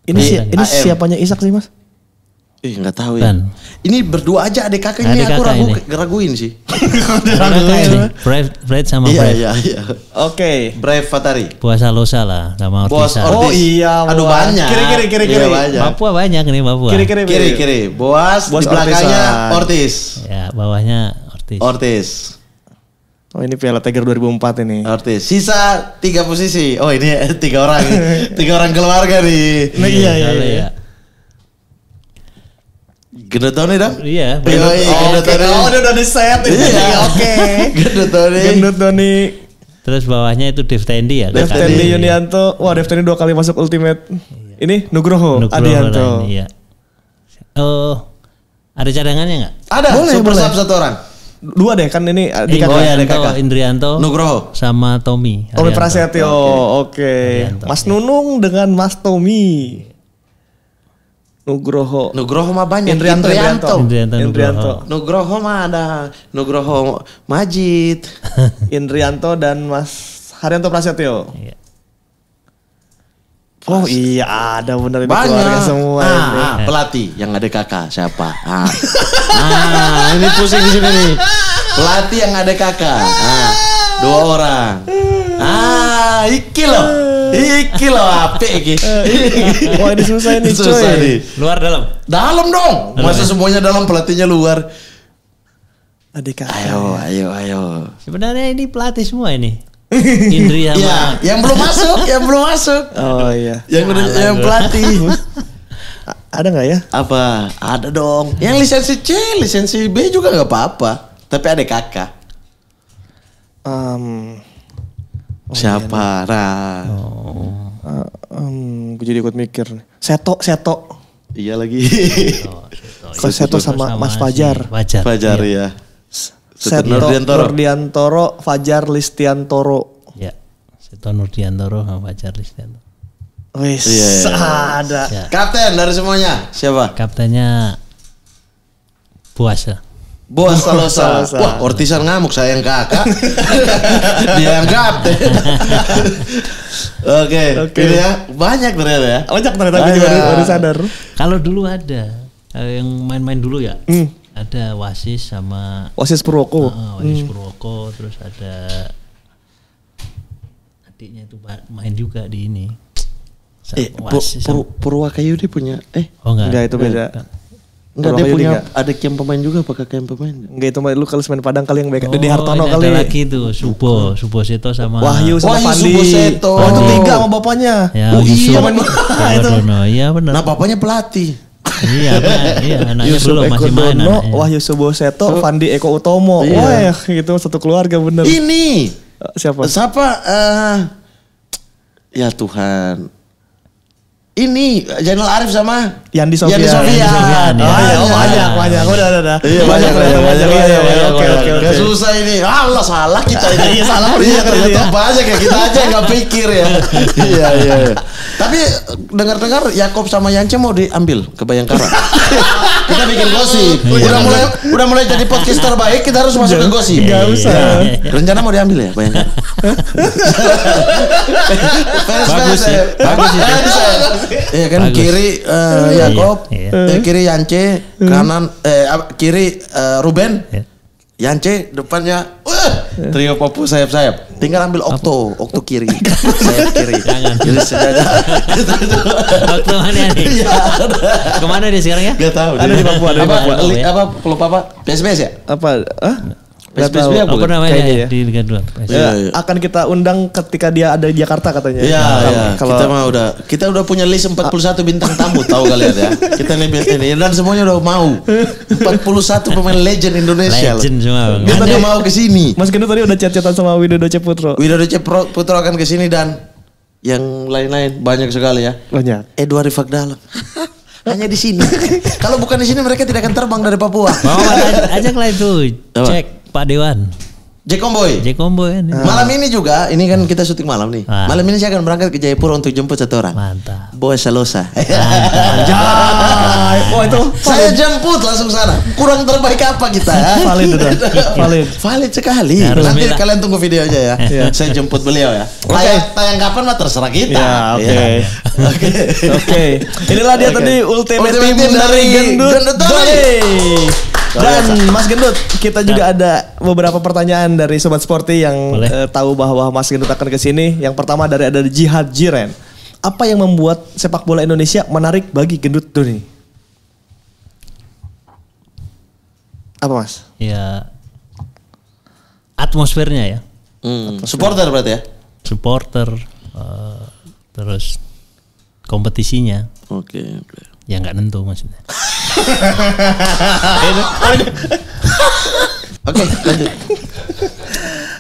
ini si, ini siapanya Isak sih mas Ih nggak tahu ya. Dan. Ini berdua aja adik kakaknya adik aku ragu ini. raguin sih. raguin. [LAUGHS] Brave, Brave sama iya, Brave. Iya iya. Oke. Okay. Brave Fatari. Puasa Losa lah sama Ortiz. Oh iya. Aduh banyak. Kiri kiri kiri iya, kiri. Iya, banyak. Papua banyak nih Papua. Kiri kiri kiri. kiri. Boas, Boas di belakangnya Ortiz. Ya bawahnya Ortiz. Ortiz. Oh ini Piala Tiger 2004 ini. Ortiz. Sisa tiga posisi. Oh ini [LAUGHS] tiga orang, tiga orang keluarga nih. Nah, iya iya. iya. iya. Gendutone dong. Iya. iya, iya Gendut, oh, Oh, udah udah set. Iya. iya, oke. Gendutone. Gendutone. Terus bawahnya itu Dev Tendi ya. Dev Tendi Yunianto. Wah, Dev Tendi dua kali masuk Ultimate. Ini Nugroho, Nugroho Adianto. iya. Oh, ada cadangannya nggak? Ada. Boleh, Super boleh. satu orang. Dua deh kan ini eh, di oh, kakak. Indrianto, Nugroho sama Tommy. Tommy Prasetyo. Oke. Mas Nunung dengan Mas Tommy. Nugroho. Nugroho mah banyak. Indrianto. Indrianto. Indrianto. Indrianto. Nugroho mah ada Nugroho Majid. [LAUGHS] Indrianto dan Mas Haryanto Prasetyo. Iya. Oh iya ada benar ini keluarga semua ah, ini. Ah, pelatih yang ada kakak siapa? Ah. [LAUGHS] ah ini pusing di sini nih. Pelatih yang ada kakak. Ah, dua orang. Ah, iki loh. Iki loh api iki. Eh, wah ini susah ini coy. nih. Luar dalam? Dalam dong. Dalam Masa ya? semuanya dalam pelatihnya luar. Adik Ayo, ayo, ayo. Sebenarnya ini pelatih semua ini. [LAUGHS] Indri sama ya, yang belum masuk, yang belum masuk. Oh iya. Yang nah, yang gue. pelatih. [LAUGHS] ada nggak ya? Apa? Ada dong. Yang lisensi C, lisensi B juga nggak apa-apa. Tapi ada kakak. Um, Oh, iya, Siapa? Iya, Ra. Oh. Uh, ah, um, gue jadi ikut mikir. Seto, Seto. Iya lagi. [LAUGHS] Seto, Seto, iya. Seto sama, sama Mas Fajar. Fajar. Fajar iya. ya. Seto Nurdiantoro. Nurdiantoro, Fajar Listiantoro. Ya. Seto Nurdiantoro sama Fajar Listiantoro. Wis, yeah, yeah. Iya. ada. Ya. Kapten dari semuanya. Siapa? Kaptennya Puasa. Bos salah salah. Wah, Ortisan ngamuk sayang kakak. [LAUGHS] Dia yang kapten. [LAUGHS] Oke, okay. ya. Banyak ternyata ya. Banyak ternyata Banyak. juga baru sadar. Kalau dulu ada eh, yang main-main dulu ya. Hmm. Ada Wasis sama Wasis Purwoko. Uh, Wasis hmm. Purwoko terus ada adiknya itu main juga di ini. Eh, Pur Purwakayu dia punya eh oh, enggak, enggak itu eh, beda. Enggak. Enggak dia punya ada camp pemain juga pakai camp pemain. Enggak itu lu kalau main Padang kali yang baik. Oh, di Hartono kali. Ada laki itu, Supo Supo Seto sama Wahyu sama Wahyu Pandi. Seto. Oh, itu tiga sama bapaknya. Ya, oh, iya ya, itu. Iya benar. Nah, bapaknya pelatih. iya, iya, [LAUGHS] anaknya Yusuf belum masih main. anaknya. Wahyu Subo Seto, oh. Fandi Eko Utomo. Iya. Wah, gitu satu keluarga bener. Ini eh, siapa? Siapa? Uh, ya Tuhan ini Zainal Arif sama Yandi Sofian. Yandi Sofian. Oh, iya, iya. banyak, banyak. Udah, udah, udah. Iya, banyak, banyak, banyak. Oke, iya, oke, oke. Susah ini. Allah salah kita ini. [LAUGHS] Iya, salah. Iya, ternyata banyak ya kita aja nggak pikir ya. [LAUGHS] Iya, iya. Tapi dengar-dengar Yakob sama Yance mau diambil ke Bayangkara. [LAUGHS] kita bikin gosip. Oh, iya, udah mulai udah mulai jadi podcast terbaik, kita harus masuk ke gosip. Gak usah. Iya. Rencana mau diambil ya Bayangkara. [LAUGHS] fans, bagus sih. Ya. Bagus sih. Ya. Iya kan kiri uh, Yakob, iya. Eh, kiri Yance, hmm. kanan eh kiri uh, Ruben. Iya Yance depannya uh, trio popu sayap-sayap. Tinggal ambil okto, okto kiri. [LAUGHS] sayap kiri. Jangan. Jadi sejajar. [LAUGHS] okto mana nih? Ya. Kemana dia sekarang ya? Gak tahu. Ada di Papua, ada di Papua. Apa, apa, apa, apa, ya? apa, apa, PSBB apa namanya kayaknya iya, ya. di Liga 2. Ya, ya. Akan kita undang ketika dia ada di Jakarta katanya. Iya, ya. Kalau kita mah udah kita udah punya list 41 bintang tamu tahu kalian ya. Kita nih ini dan semuanya udah mau. 41 pemain legend Indonesia. Legend semua. Dia tadi mau ke sini. Mas Gendo tadi udah chat-chatan sama Widodo Ceputro. Widodo Ceputro akan ke sini dan yang lain-lain banyak sekali ya. Banyak. Edward Rifak Dalam. [LAUGHS] Hanya di sini. Kalau bukan di sini mereka tidak akan terbang dari Papua. Mau ajak lah itu. Cek Pak Dewan. Jekomboy. Jekomboy Ini. Kan? Ah. Malam ini juga, ini kan ah. kita syuting malam nih. Ah. Malam ini saya akan berangkat ke Jayapura untuk jemput satu orang. Mantap. Boy Salosa. Mantap. oh [LAUGHS] itu saya jemput langsung sana. Kurang terbaik apa kita ya? [LAUGHS] valid udah. [LAUGHS] valid. Valid sekali. Harus Nanti kalian tunggu video aja ya. Iya. Saya jemput beliau ya. Okay. Tayang, tayang kapan mah terserah kita. Ya, iya. oke. Oke. Oke. Inilah dia okay. tadi ultimate, ultimate team, team dari, dari Gendut. Gendut dan Mas Gendut, kita ya. juga ada beberapa pertanyaan dari sobat sporty yang uh, tahu bahwa Mas Gendut akan ke sini. Yang pertama dari ada Jihad Jiren. Apa yang membuat sepak bola Indonesia menarik bagi Gendut tuh nih? Apa Mas? Ya atmosfernya ya. Hmm, supporter berarti ya? Supporter uh, terus kompetisinya. Oke, okay, okay. Ya nggak tentu maksudnya. [LAUGHS] Oke, lanjut.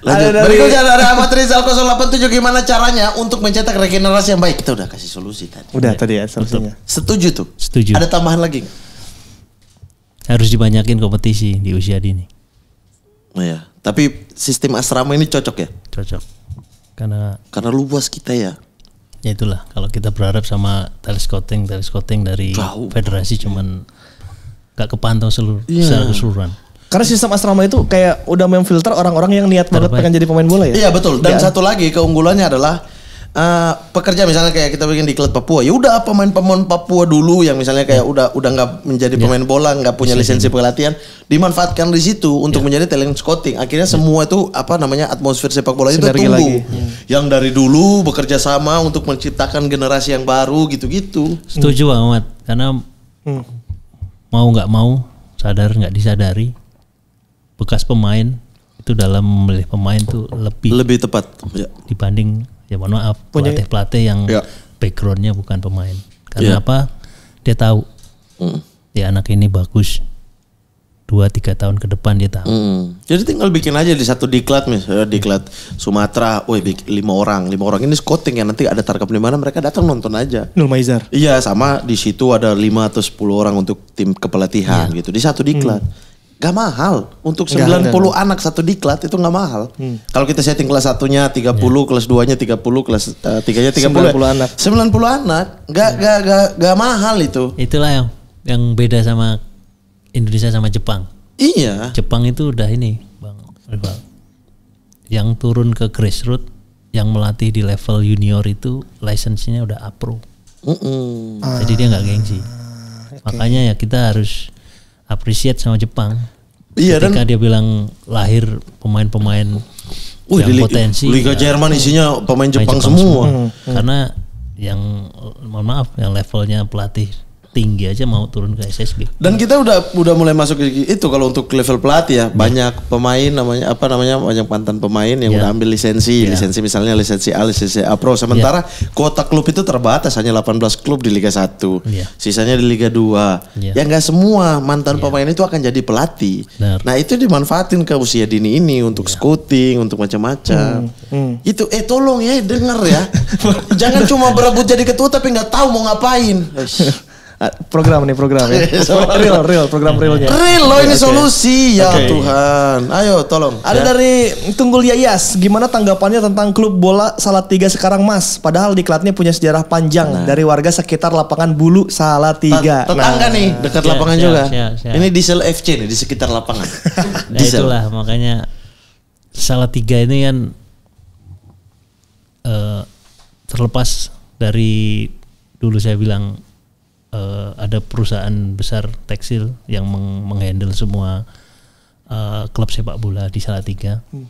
Lanjut. Ada Berikutnya ada, Ahmad Rizal 087 gimana caranya untuk mencetak regenerasi yang baik. Kita udah kasih solusi tadi. Udah tadi ya solusinya. Setuju tuh. Setuju. Ada tambahan lagi Harus dibanyakin kompetisi di usia dini. Oh ya, tapi sistem asrama ini cocok ya? Cocok. Karena karena luas kita ya. Ya itulah kalau kita berharap sama telescouting, telescouting dari Jauh. federasi cuman gak kepantau seluruh yeah. secara keseluruhan. Karena sistem asrama itu kayak udah memfilter orang-orang yang niat banget pengen jadi pemain bola ya. Iya betul. Dan ya. satu lagi keunggulannya adalah uh, pekerja misalnya kayak kita bikin di klub Papua, ya udah pemain-pemain Papua dulu yang misalnya kayak iya. udah udah nggak menjadi ya. pemain bola, nggak punya Bisa lisensi pelatihan, dimanfaatkan di situ untuk ya. menjadi talent scouting. Akhirnya ya. semua itu apa namanya atmosfer sepak bola itu Sinergi tumbuh. Lagi. Iya. Yang dari dulu bekerja sama untuk menciptakan generasi yang baru gitu-gitu. Setuju banget. karena hmm mau nggak mau sadar nggak disadari bekas pemain itu dalam memilih pemain tuh lebih lebih tepat ya. dibanding ya mohon maaf pelatih pelatih yang ya. backgroundnya bukan pemain karena ya. apa dia tahu hmm. ya anak ini bagus dua tiga tahun ke depan dia tahu. Hmm. Jadi tinggal bikin aja di satu diklat mis, eh, diklat Sumatera, woi lima orang, lima orang ini scouting ya nanti ada tarkam di mana mereka datang nonton aja. Nurmaizar. Iya sama di situ ada lima atau sepuluh orang untuk tim kepelatihan iya. gitu di satu diklat. Hmm. Gak mahal untuk 90 gak, gak. anak satu diklat itu gak mahal. Hmm. Kalau kita setting kelas satunya 30, ya. kelas 2-nya 30, kelas uh, 3-nya 30. 90 anak. 90 anak. Gak, ya. gak, gak, gak mahal itu. Itulah yang yang beda sama Indonesia sama Jepang. Iya. Jepang itu udah ini, Bang Bang. Yang turun ke grassroots, yang melatih di level junior itu lisensinya udah apro. Mm -mm. Jadi dia nggak gengsi. Ah, okay. Makanya ya kita harus appreciate sama Jepang. Iya Ketika dan dia bilang lahir pemain-pemain uh, yang potensi. Liga ya, Jerman isinya pemain Jepang, Jepang semua. semua. hmm. Karena yang mohon maaf yang levelnya pelatih tinggi aja mau turun ke SSB. Dan kita udah udah mulai masuk ke itu kalau untuk level pelatih ya, banyak pemain namanya apa namanya banyak mantan pemain yang ya. udah ambil lisensi, ya. lisensi misalnya lisensi A, lisensi A Pro. Sementara ya. kuota klub itu terbatas hanya 18 klub di Liga 1. Ya. Sisanya di Liga 2. Ya, ya semua mantan ya. pemain itu akan jadi pelatih. Benar. Nah, itu dimanfaatin ke usia dini ini untuk ya. scouting, untuk macam-macam. Hmm. Hmm. Itu eh tolong ya denger ya. [LAUGHS] Jangan cuma berebut jadi ketua tapi nggak tahu mau ngapain. Ah, program nih program ya. [LAUGHS] real real program realnya. Real loh ini okay. solusi ya okay. Tuhan. Ayo tolong. Ada ya. dari Tunggul Yayas, gimana tanggapannya tentang klub bola Salatiga sekarang Mas? Padahal diklatnya punya sejarah panjang nah. dari warga sekitar lapangan Bulu Salatiga. Tetangga nah. nih, dekat siap, lapangan siap, juga. Siap, siap. Ini Diesel FC nih di sekitar lapangan. [LAUGHS] nah, itulah makanya Salatiga ini kan uh, terlepas dari dulu saya bilang uh, ada perusahaan besar tekstil yang meng menghandle semua uh, klub sepak bola di Salatiga hmm.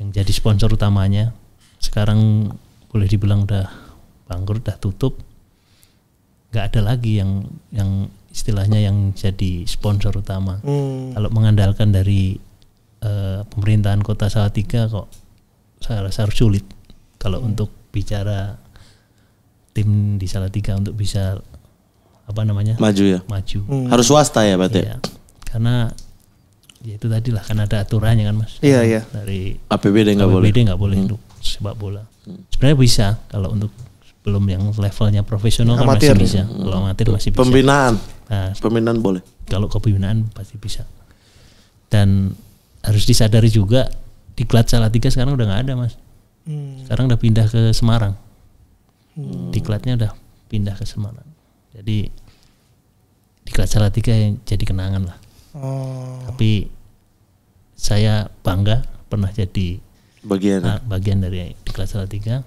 yang jadi sponsor utamanya sekarang boleh dibilang udah bangkrut udah tutup nggak ada lagi yang yang istilahnya yang jadi sponsor utama hmm. kalau mengandalkan dari uh, pemerintahan kota Salatiga kok saya rasa harus sulit kalau hmm. untuk bicara tim di Salatiga untuk bisa apa namanya maju ya maju hmm. harus swasta ya berarti ya? iya. karena ya itu tadi lah karena ada aturannya kan mas iya iya dari APBD nggak boleh APBD nggak boleh hmm. untuk sepak bola sebenarnya bisa kalau untuk belum yang levelnya profesional kan masih bisa kalau amatir masih bisa pembinaan nah, pembinaan boleh kalau kepemimpinan pasti bisa dan harus disadari juga di Klat tiga sekarang udah nggak ada mas hmm. sekarang udah pindah ke Semarang hmm. diklatnya udah pindah ke Semarang jadi di salah tiga yang jadi kenangan lah. Oh. Tapi saya bangga pernah jadi bagian uh, bagian dari di salah tiga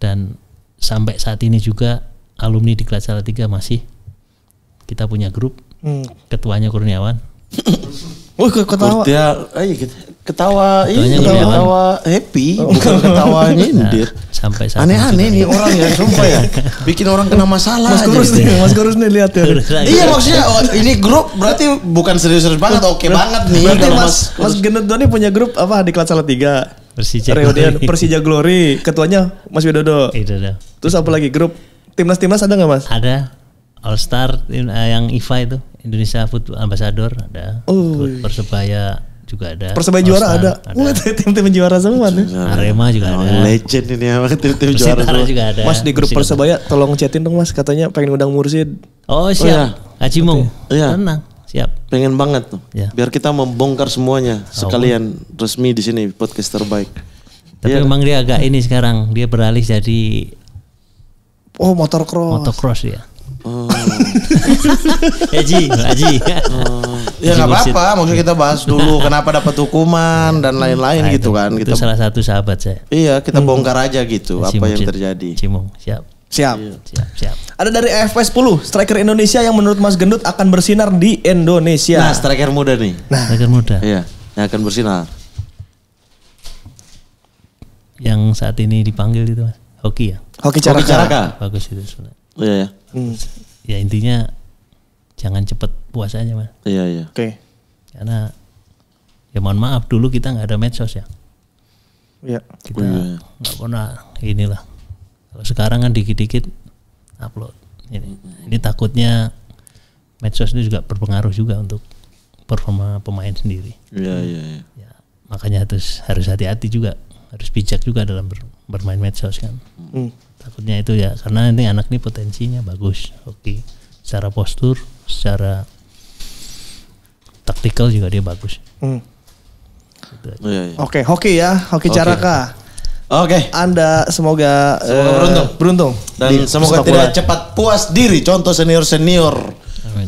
dan sampai saat ini juga alumni di salah tiga masih kita punya grup hmm. ketuanya Kurniawan. Oh, ketawa. Kurtia, ayo eh, kita ketawa ini ketawa, iya, ketawa happy oh. bukan ketawa nah, nyindir sampai aneh-aneh nih ya. orang ya sumpah ya [LAUGHS] bikin orang kena masalah mas kurus nih mas kurus nih lihat ya iya maksudnya oh, ini grup berarti bukan serius-serius banget oke okay banget nih berarti mas mas, mas Genet Doni punya grup apa di kelas salah tiga Persija Glory. Persija Glory ketuanya Mas Widodo itu dah terus apa lagi grup timnas timnas ada nggak mas ada All Star yang IFA itu Indonesia Football Ambassador ada oh. Iya. Persebaya juga ada. Persebaya juara ada. Wah, [LAUGHS] tim-tim juara semua nih. Arema juga oh, ada. Legend ini ya, [LAUGHS] tim-tim juara semua. juga ada. Mas di grup Persebaya tolong chatin dong Mas, katanya pengen undang Mursid. Oh, oh siap. Acimung. Iya. Iya. iya. Tenang. Siap. Pengen banget tuh. Ya. Biar kita membongkar semuanya oh. sekalian resmi di sini podcast terbaik. Tapi ya. emang dia agak ini sekarang dia beralih jadi Oh, motocross. Motocross ya. Oh. Eji, [LAUGHS] Eji. Oh. Ya nggak apa-apa, maksudnya kita bahas dulu [LAUGHS] kenapa dapat hukuman dan lain-lain nah, gitu kan. Itu salah satu sahabat saya. Iya, kita hmm. bongkar aja gitu Cimung, apa yang terjadi. Cimung, siap. Siap. siap Siap, siap. Ada dari FP 10, striker Indonesia yang menurut Mas Gendut akan bersinar di Indonesia. Nah, striker muda nih. Nah, striker muda. Iya, yang akan bersinar. Yang saat ini dipanggil itu Mas. Hoki ya? Hoki Caraka. Hoki Caraka. Bagus itu sebenarnya. Iya ya. Ya intinya jangan cepet puasanya mas. Iya iya. Oke. Okay. Karena ya mohon maaf dulu kita nggak ada medsos ya. Iya. Kita nggak oh, iya. pernah inilah. Kalau sekarang kan dikit-dikit upload. Ini ini takutnya medsos ini juga berpengaruh juga untuk performa pemain sendiri. Iya iya. iya. Ya, makanya harus harus hati-hati juga harus bijak juga dalam ber, bermain medsos kan. Mm. Takutnya itu ya karena ini anak ini potensinya bagus, oke. Okay. Secara postur, secara taktikal juga dia bagus. Hmm. Gitu oh, iya, iya. Oke, okay, hoki ya, hoki okay. caraka. Oke. Okay. Anda semoga, semoga beruntung. beruntung. Eh, Dan semoga tidak bola. cepat puas diri. Contoh senior senior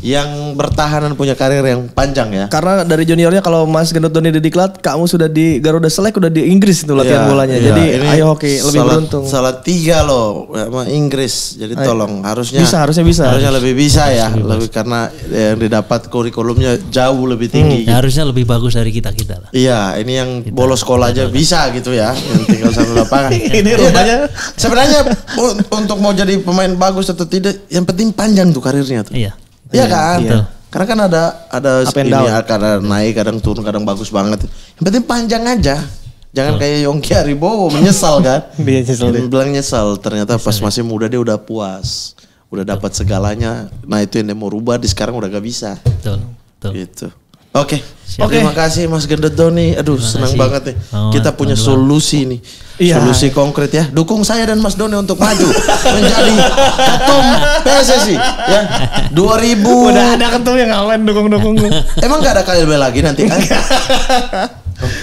yang bertahan dan punya karir yang panjang ya. Karena dari juniornya kalau Mas Gendut Doni Diklat, kamu sudah di Garuda Select udah di Inggris itu latihan yeah, bolanya. Yeah. Jadi Ini ayo hoki lebih salah, beruntung. Salah tiga loh sama Inggris. Jadi ayo. tolong harusnya bisa harusnya bisa. Harusnya lebih bisa ya, lebih, karena yang didapat kurikulumnya jauh lebih hmm. tinggi. Hmm, gitu. Harusnya lebih bagus dari kita kita lah. Iya, ini yang kita, bolos sekolah aja bisa gitu ya, yang tinggal satu lapangan. [LAUGHS] ini rupanya iya. sebenarnya untuk mau jadi pemain bagus atau tidak, yang penting panjang tuh karirnya tuh. Iya. Iya, iya kan? Iya. Karena kan ada ada ini ini ya, kadang naik, kadang turun, kadang bagus banget. Yang penting panjang aja. Jangan oh. kayak Yongki Aribowo menyesal kan? [LAUGHS] dia nyesel. Dia bilang nyesal. Ternyata pas masih muda dia udah puas, udah dapat segalanya. Nah itu yang dia mau rubah. Di sekarang udah gak bisa. Betul. Gitu. Oke. Okay. Oke. Okay. Terima kasih Mas Gendut Doni. Aduh, Terima senang kasih. banget nih. Oh, Kita punya solusi nih. Iya. Solusi konkret ya. Dukung saya dan Mas Doni untuk maju [LAUGHS] menjadi ketum PSSI ya. 2000. Udah ada ketum yang online dukung-dukung. [LAUGHS] Emang gak ada KLB lagi nanti kan? [LAUGHS]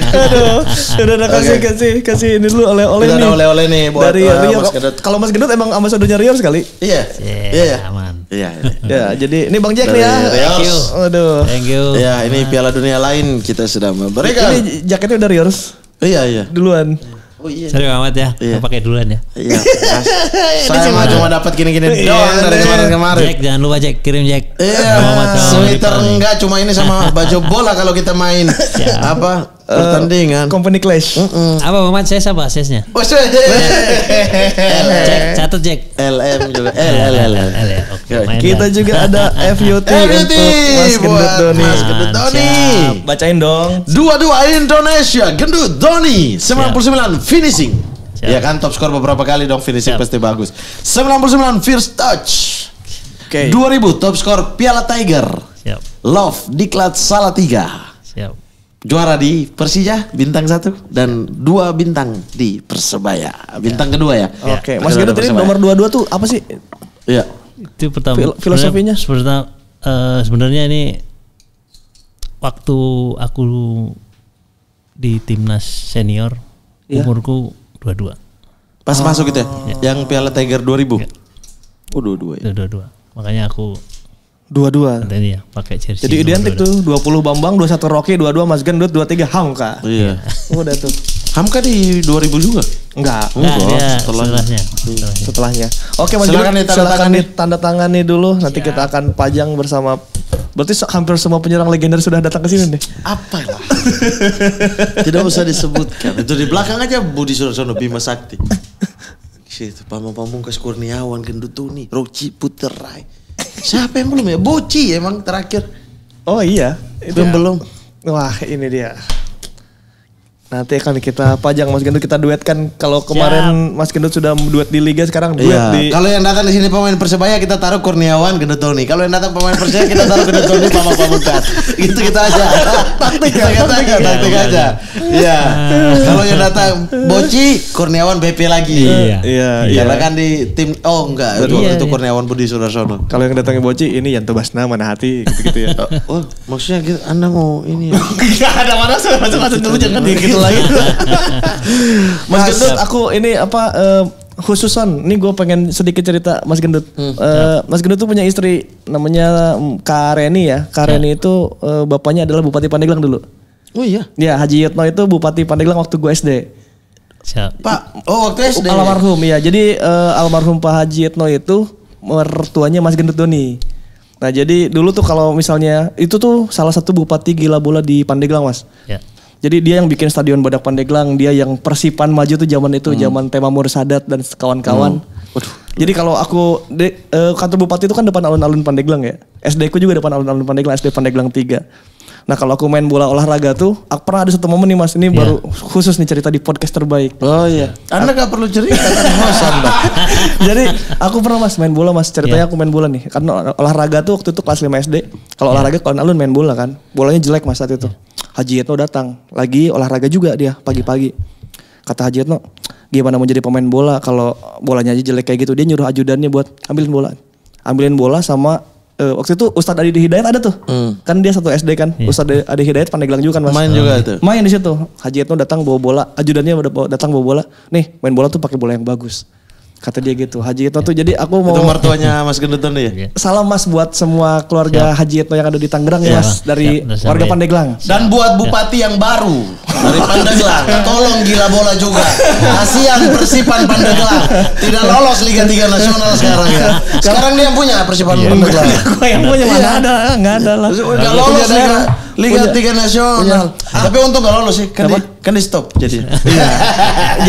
Aduh, udah udah kasih okay. kasih kasih ini dulu oleh-oleh nih. oleh-oleh nih buat dari uh, eh, Rio. Kalau Mas Gendut emang ambasadornya Rio sekali. Iya. Yeah, iya. Yeah, iya. aman. Iya. iya. Ya, jadi ini Bang Jack nih ya. Thank you. Aduh. Thank you. Ya, ini Piala Dunia lain kita sudah mereka. Ini jaketnya udah oh, Iya iya. Duluan. Oh iya. Sorry amat ya. Iya. Pakai duluan ya. Iya. [LAUGHS] Saya mah cuma dapat gini-gini iya, doang dari iya. kemarin-kemarin. Jack jangan lupa Jack kirim Jack. Iya. Sweater enggak cuma ini sama baju bola kalau kita main. [LAUGHS] Apa pertandingan. Uh, company clash. Mm -mm. Apa Mamat saya siapa sesnya? Oh, saya. Cek catat Jack. LM juga. L L L. L. Kita juga ada FUT untuk Mas Gendut Doni. Mas Gendut Doni. Bacain dong. Dua-dua Indonesia Gendut Doni sembilan puluh sembilan finishing. Siap. Ya kan top skor beberapa kali dong finishing Siap. pasti bagus. sembilan puluh sembilan first touch. Okay. 2000 top skor Piala Tiger. Siap. Love Diklat salah Siap juara di Persija bintang satu dan dua bintang di Persebaya bintang ya. kedua ya. Oke, okay. Mas Gede ini nomor dua dua tuh apa sih? Iya. Itu pertama. Fil filosofinya? Sebenarnya, uh, sebenarnya ini waktu aku di timnas senior ya. umurku dua dua. Pas oh. masuk itu ya? Iya. Yang Piala Tiger 2000? Iya. Ya. Oh dua dua Dua dua. Makanya aku Dua-dua. Tadi ya, pakai jersey. Jadi identik tuh, dua puluh Bambang, dua satu Rocky, dua-dua Mas Gendut, tiga Hamka. Iya. iya. Oh, udah tuh. Hamka di dua ribu juga? Enggak. Enggak, ya, setelahnya. setelahnya. Hmm, setelahnya. Oke, Mas silakan Gendut, silakan ditanda tangani dulu. Nanti ya. kita akan pajang bersama Berarti hampir semua penyerang legender sudah datang ke sini nih. Ya? lah [LAUGHS] Tidak usah disebutkan. Itu di belakang aja Budi Surosono Bima Sakti. [LAUGHS] Shit, Pamung Pamungkas Kurniawan nih rocky Puterai. Siapa yang belum ya? Buci emang terakhir. Oh iya, itu yang belum. Wah, ini dia. Nanti akan kita pajang Mas Gendut kita duetkan. Kalau kemarin Mas Gendut sudah duet di liga sekarang duet ya. di Kalau yang datang di sini pemain Persebaya kita taruh Kurniawan Gendut Tony. Kalau yang datang pemain Persebaya kita taruh Gendut Tony sama Pamungkas. itu kita gitu aja. taktik kita ya? gitu, gitu taktik, aja, ya? taktik iya, aja. Iya. iya. Kalau yang datang Boci Kurniawan BP lagi. Iya. Iya. iya. Karena kan di tim oh enggak itu, itu Kurniawan Budi Sudarsono. Kalau yang datangnya Boci ini Yanto Basna mana hati gitu-gitu ya. [LAUGHS] oh, maksudnya Anda mau ini. Enggak ya? [LAUGHS] ada mana sih masuk-masuk dulu jangan gitu Gitu lagi. [LAUGHS] Mas Gendut, aku ini apa uh, eh, khususan ini gue pengen sedikit cerita Mas Gendut. Hmm, uh, Mas Gendut tuh punya istri namanya mm, Kak Reni ya. Kak ya. itu uh, bapaknya adalah Bupati Pandeglang dulu. Oh iya. Ya Haji Yatno itu Bupati Pandeglang waktu gue SD. Siap. Pak, oh waktu SD. Ya? Almarhum ya. Jadi uh, almarhum Pak Haji Yatno itu mertuanya Mas Gendut Doni. Nah jadi dulu tuh kalau misalnya itu tuh salah satu bupati gila bola di Pandeglang mas. Ya. Jadi dia yang bikin stadion Badak Pandeglang, dia yang Persipan maju tuh zaman itu, hmm. zaman hmm. Tema Mursadat dan kawan-kawan. Hmm. Jadi kalau aku de, uh, kantor bupati itu kan depan alun-alun Pandeglang ya. SD ku juga depan alun-alun Pandeglang, SD Pandeglang 3. Nah kalau aku main bola olahraga tuh, aku pernah ada satu momen nih mas, ini yeah. baru khusus nih cerita di podcast terbaik. Oh iya, anda gak perlu cerita, kan? [LAUGHS] Jadi aku pernah mas main bola mas, ceritanya yeah. aku main bola nih. Karena olahraga tuh waktu itu kelas 5 SD, kalau yeah. olahraga kalau alun main bola kan, bolanya jelek mas saat itu. Iya. Haji Yetno datang, lagi olahraga juga dia pagi-pagi. Kata Haji Yetno, gimana mau jadi pemain bola kalau bolanya aja jelek kayak gitu dia nyuruh ajudannya buat ambilin bola ambilin bola sama uh, waktu itu Ustadz Adi Hidayat ada tuh hmm. kan dia satu SD kan yeah. Ustadz Adi Hidayat Pandeglang juga kan mas main juga iya. itu main di situ Haji Etno datang bawa bola ajudannya datang bawa bola nih main bola tuh pakai bola yang bagus Kata dia gitu, Haji Itno tuh jadi aku mau... Itu mertuanya Mas Gendutan nih. Salam mas buat semua keluarga siap. Ya. Haji yang ada di Tangerang ya, ya. mas. Dari ya, siap, warga Pandeglang. Siap. Dan buat Bupati yang baru dari Pandeglang. Tolong gila bola juga. ASEAN Persipan Pandeglang. Tidak lolos Liga 3 Nasional sekarang ya. Sekarang dia punya Persipan iya. Pandeglang. Gue yang punya iya. mana ada, nggak ada lah. Nggak lolos Liga Tiga Nasional. Punya. Ah. Tapi untung gak lolos sih. Kan di, kan di stop. Jadi. iya. [LAUGHS] iya.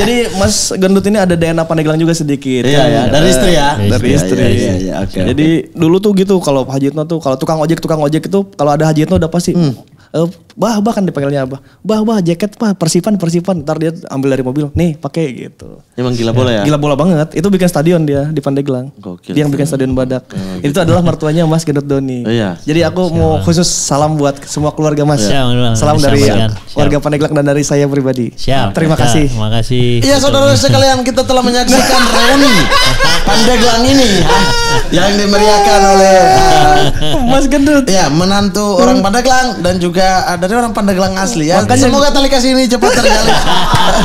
Jadi Mas Gendut ini ada DNA Pandeglang juga sedikit. Iya kan? ya, dari iya. istri ya. Dari istri. Iya, iya, iya, okay. Jadi dulu tuh gitu kalau Haji Itno tuh kalau tukang ojek tukang ojek itu kalau ada Haji Itno udah pasti hmm. uh, bah bah kan dipanggilnya abah bah bah jaket mah persipan persipan ntar dia ambil dari mobil nih pakai gitu emang gila bola ya gila bola banget itu bikin stadion dia di Pandeglang Gokil. dia yang bikin stadion Badak oh, gitu. itu adalah mertuanya Mas Gendut Doni oh, iya. jadi aku Siapa. mau khusus salam buat semua keluarga Mas Siapa. salam dari Siapa. warga Pandeglang dan dari saya pribadi Siap. terima kasih terima kasih iya saudara sekalian kita telah menyaksikan reuni Pandeglang ini yang dimeriahkan oleh Mas Gendut ya menantu orang Pandeglang dan juga ada Tadi orang Pandeglang asli ya. Makanya semoga tali kasih ini cepat terjalin.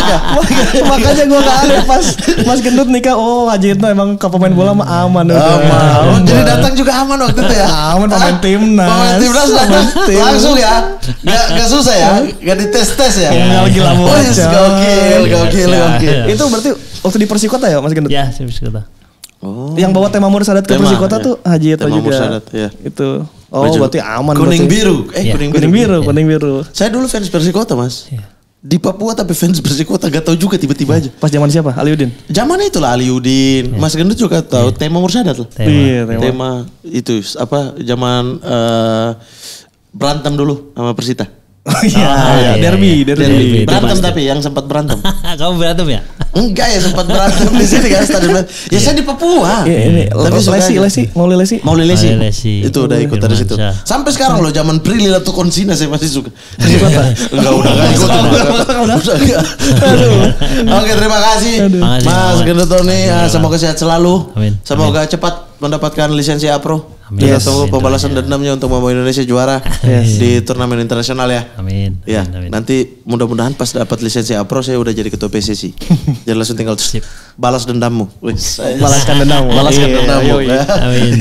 [LAUGHS] Makanya gua gak aneh pas Mas Gendut nikah. Oh Haji itu emang ke pemain bola mah aman. Aman. aman. Jadi datang juga aman waktu itu ya. Aman pemain timnas. Pemain timnas langsung ya. Gak, gak susah ya. Gak dites tes ya. Gak lagi lama. Oke, oke, oke. Itu berarti waktu di Persikota ya Mas Gendut? Ya, di Persikota. Oh. Yang bawa tema Mursadat ke Persikota Kota ya. tuh Haji Eto tema juga. ya. Itu. Oh, Baju. berarti aman. Kuning berarti. biru. Eh, ya. kuning, kuning biru. biru. Iya. Kuning biru, Saya dulu fans Persikota, Kota, Mas. Ya. Di Papua tapi fans Persikota gak tahu juga tiba-tiba ya. aja. Pas zaman siapa? Aliudin. Zaman itulah Aliudin. Ya. Mas Gendut juga tahu ya. tema Mursadat lah. Tema. Iya, tema. tema itu apa zaman uh, berantem dulu sama Persita. Oh iya, ah, iya, iya, derby, derby, derby, derby, derby. derby. Berantem tapi yang sempat berantem. [LAUGHS] Kamu berantem ya? Enggak ya sempat berantem di sini kan stadion. Ya yeah. saya di Papua. Iya, yeah, derby, iya. tapi Lesi, Lesi, derby, Lesi. mau Lesi. Lesi. Itu udah ikut dari situ. Ya. Sampai sekarang loh zaman Prilly derby, saya masih suka. [LAUGHS] Enggak udah enggak ikut. derby, derby, Oke, terima kasih. Mas derby, ah, semoga sehat selalu. Semoga cepat mendapatkan lisensi APRO. Amin. Kita tunggu pembalasan amin. dendamnya untuk membawa Indonesia juara yes. [LAUGHS] di turnamen internasional ya. Amin. Ya, amin. nanti mudah-mudahan pas dapat lisensi APRO saya udah jadi ketua PSSI. [LAUGHS] jadi langsung tinggal Sip. balas dendammu. [LAUGHS] Balaskan dendammu. Balaskan iya, dendammu. Iya, iya. Amin.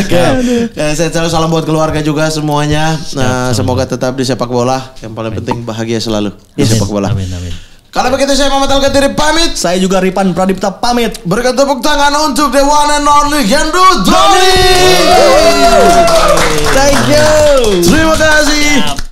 Oke. Ya. Ya. Ya, saya selalu salam buat keluarga juga semuanya. Nah, semoga tetap di sepak bola. Yang paling amin. penting bahagia selalu di amin. sepak bola. Amin amin. Kalau begitu saya Muhammad al diri pamit. Saya juga Ripan Pradipta pamit. Berikan tepuk tangan untuk the one and only Gendro Johnny. Thank you. Terima kasih.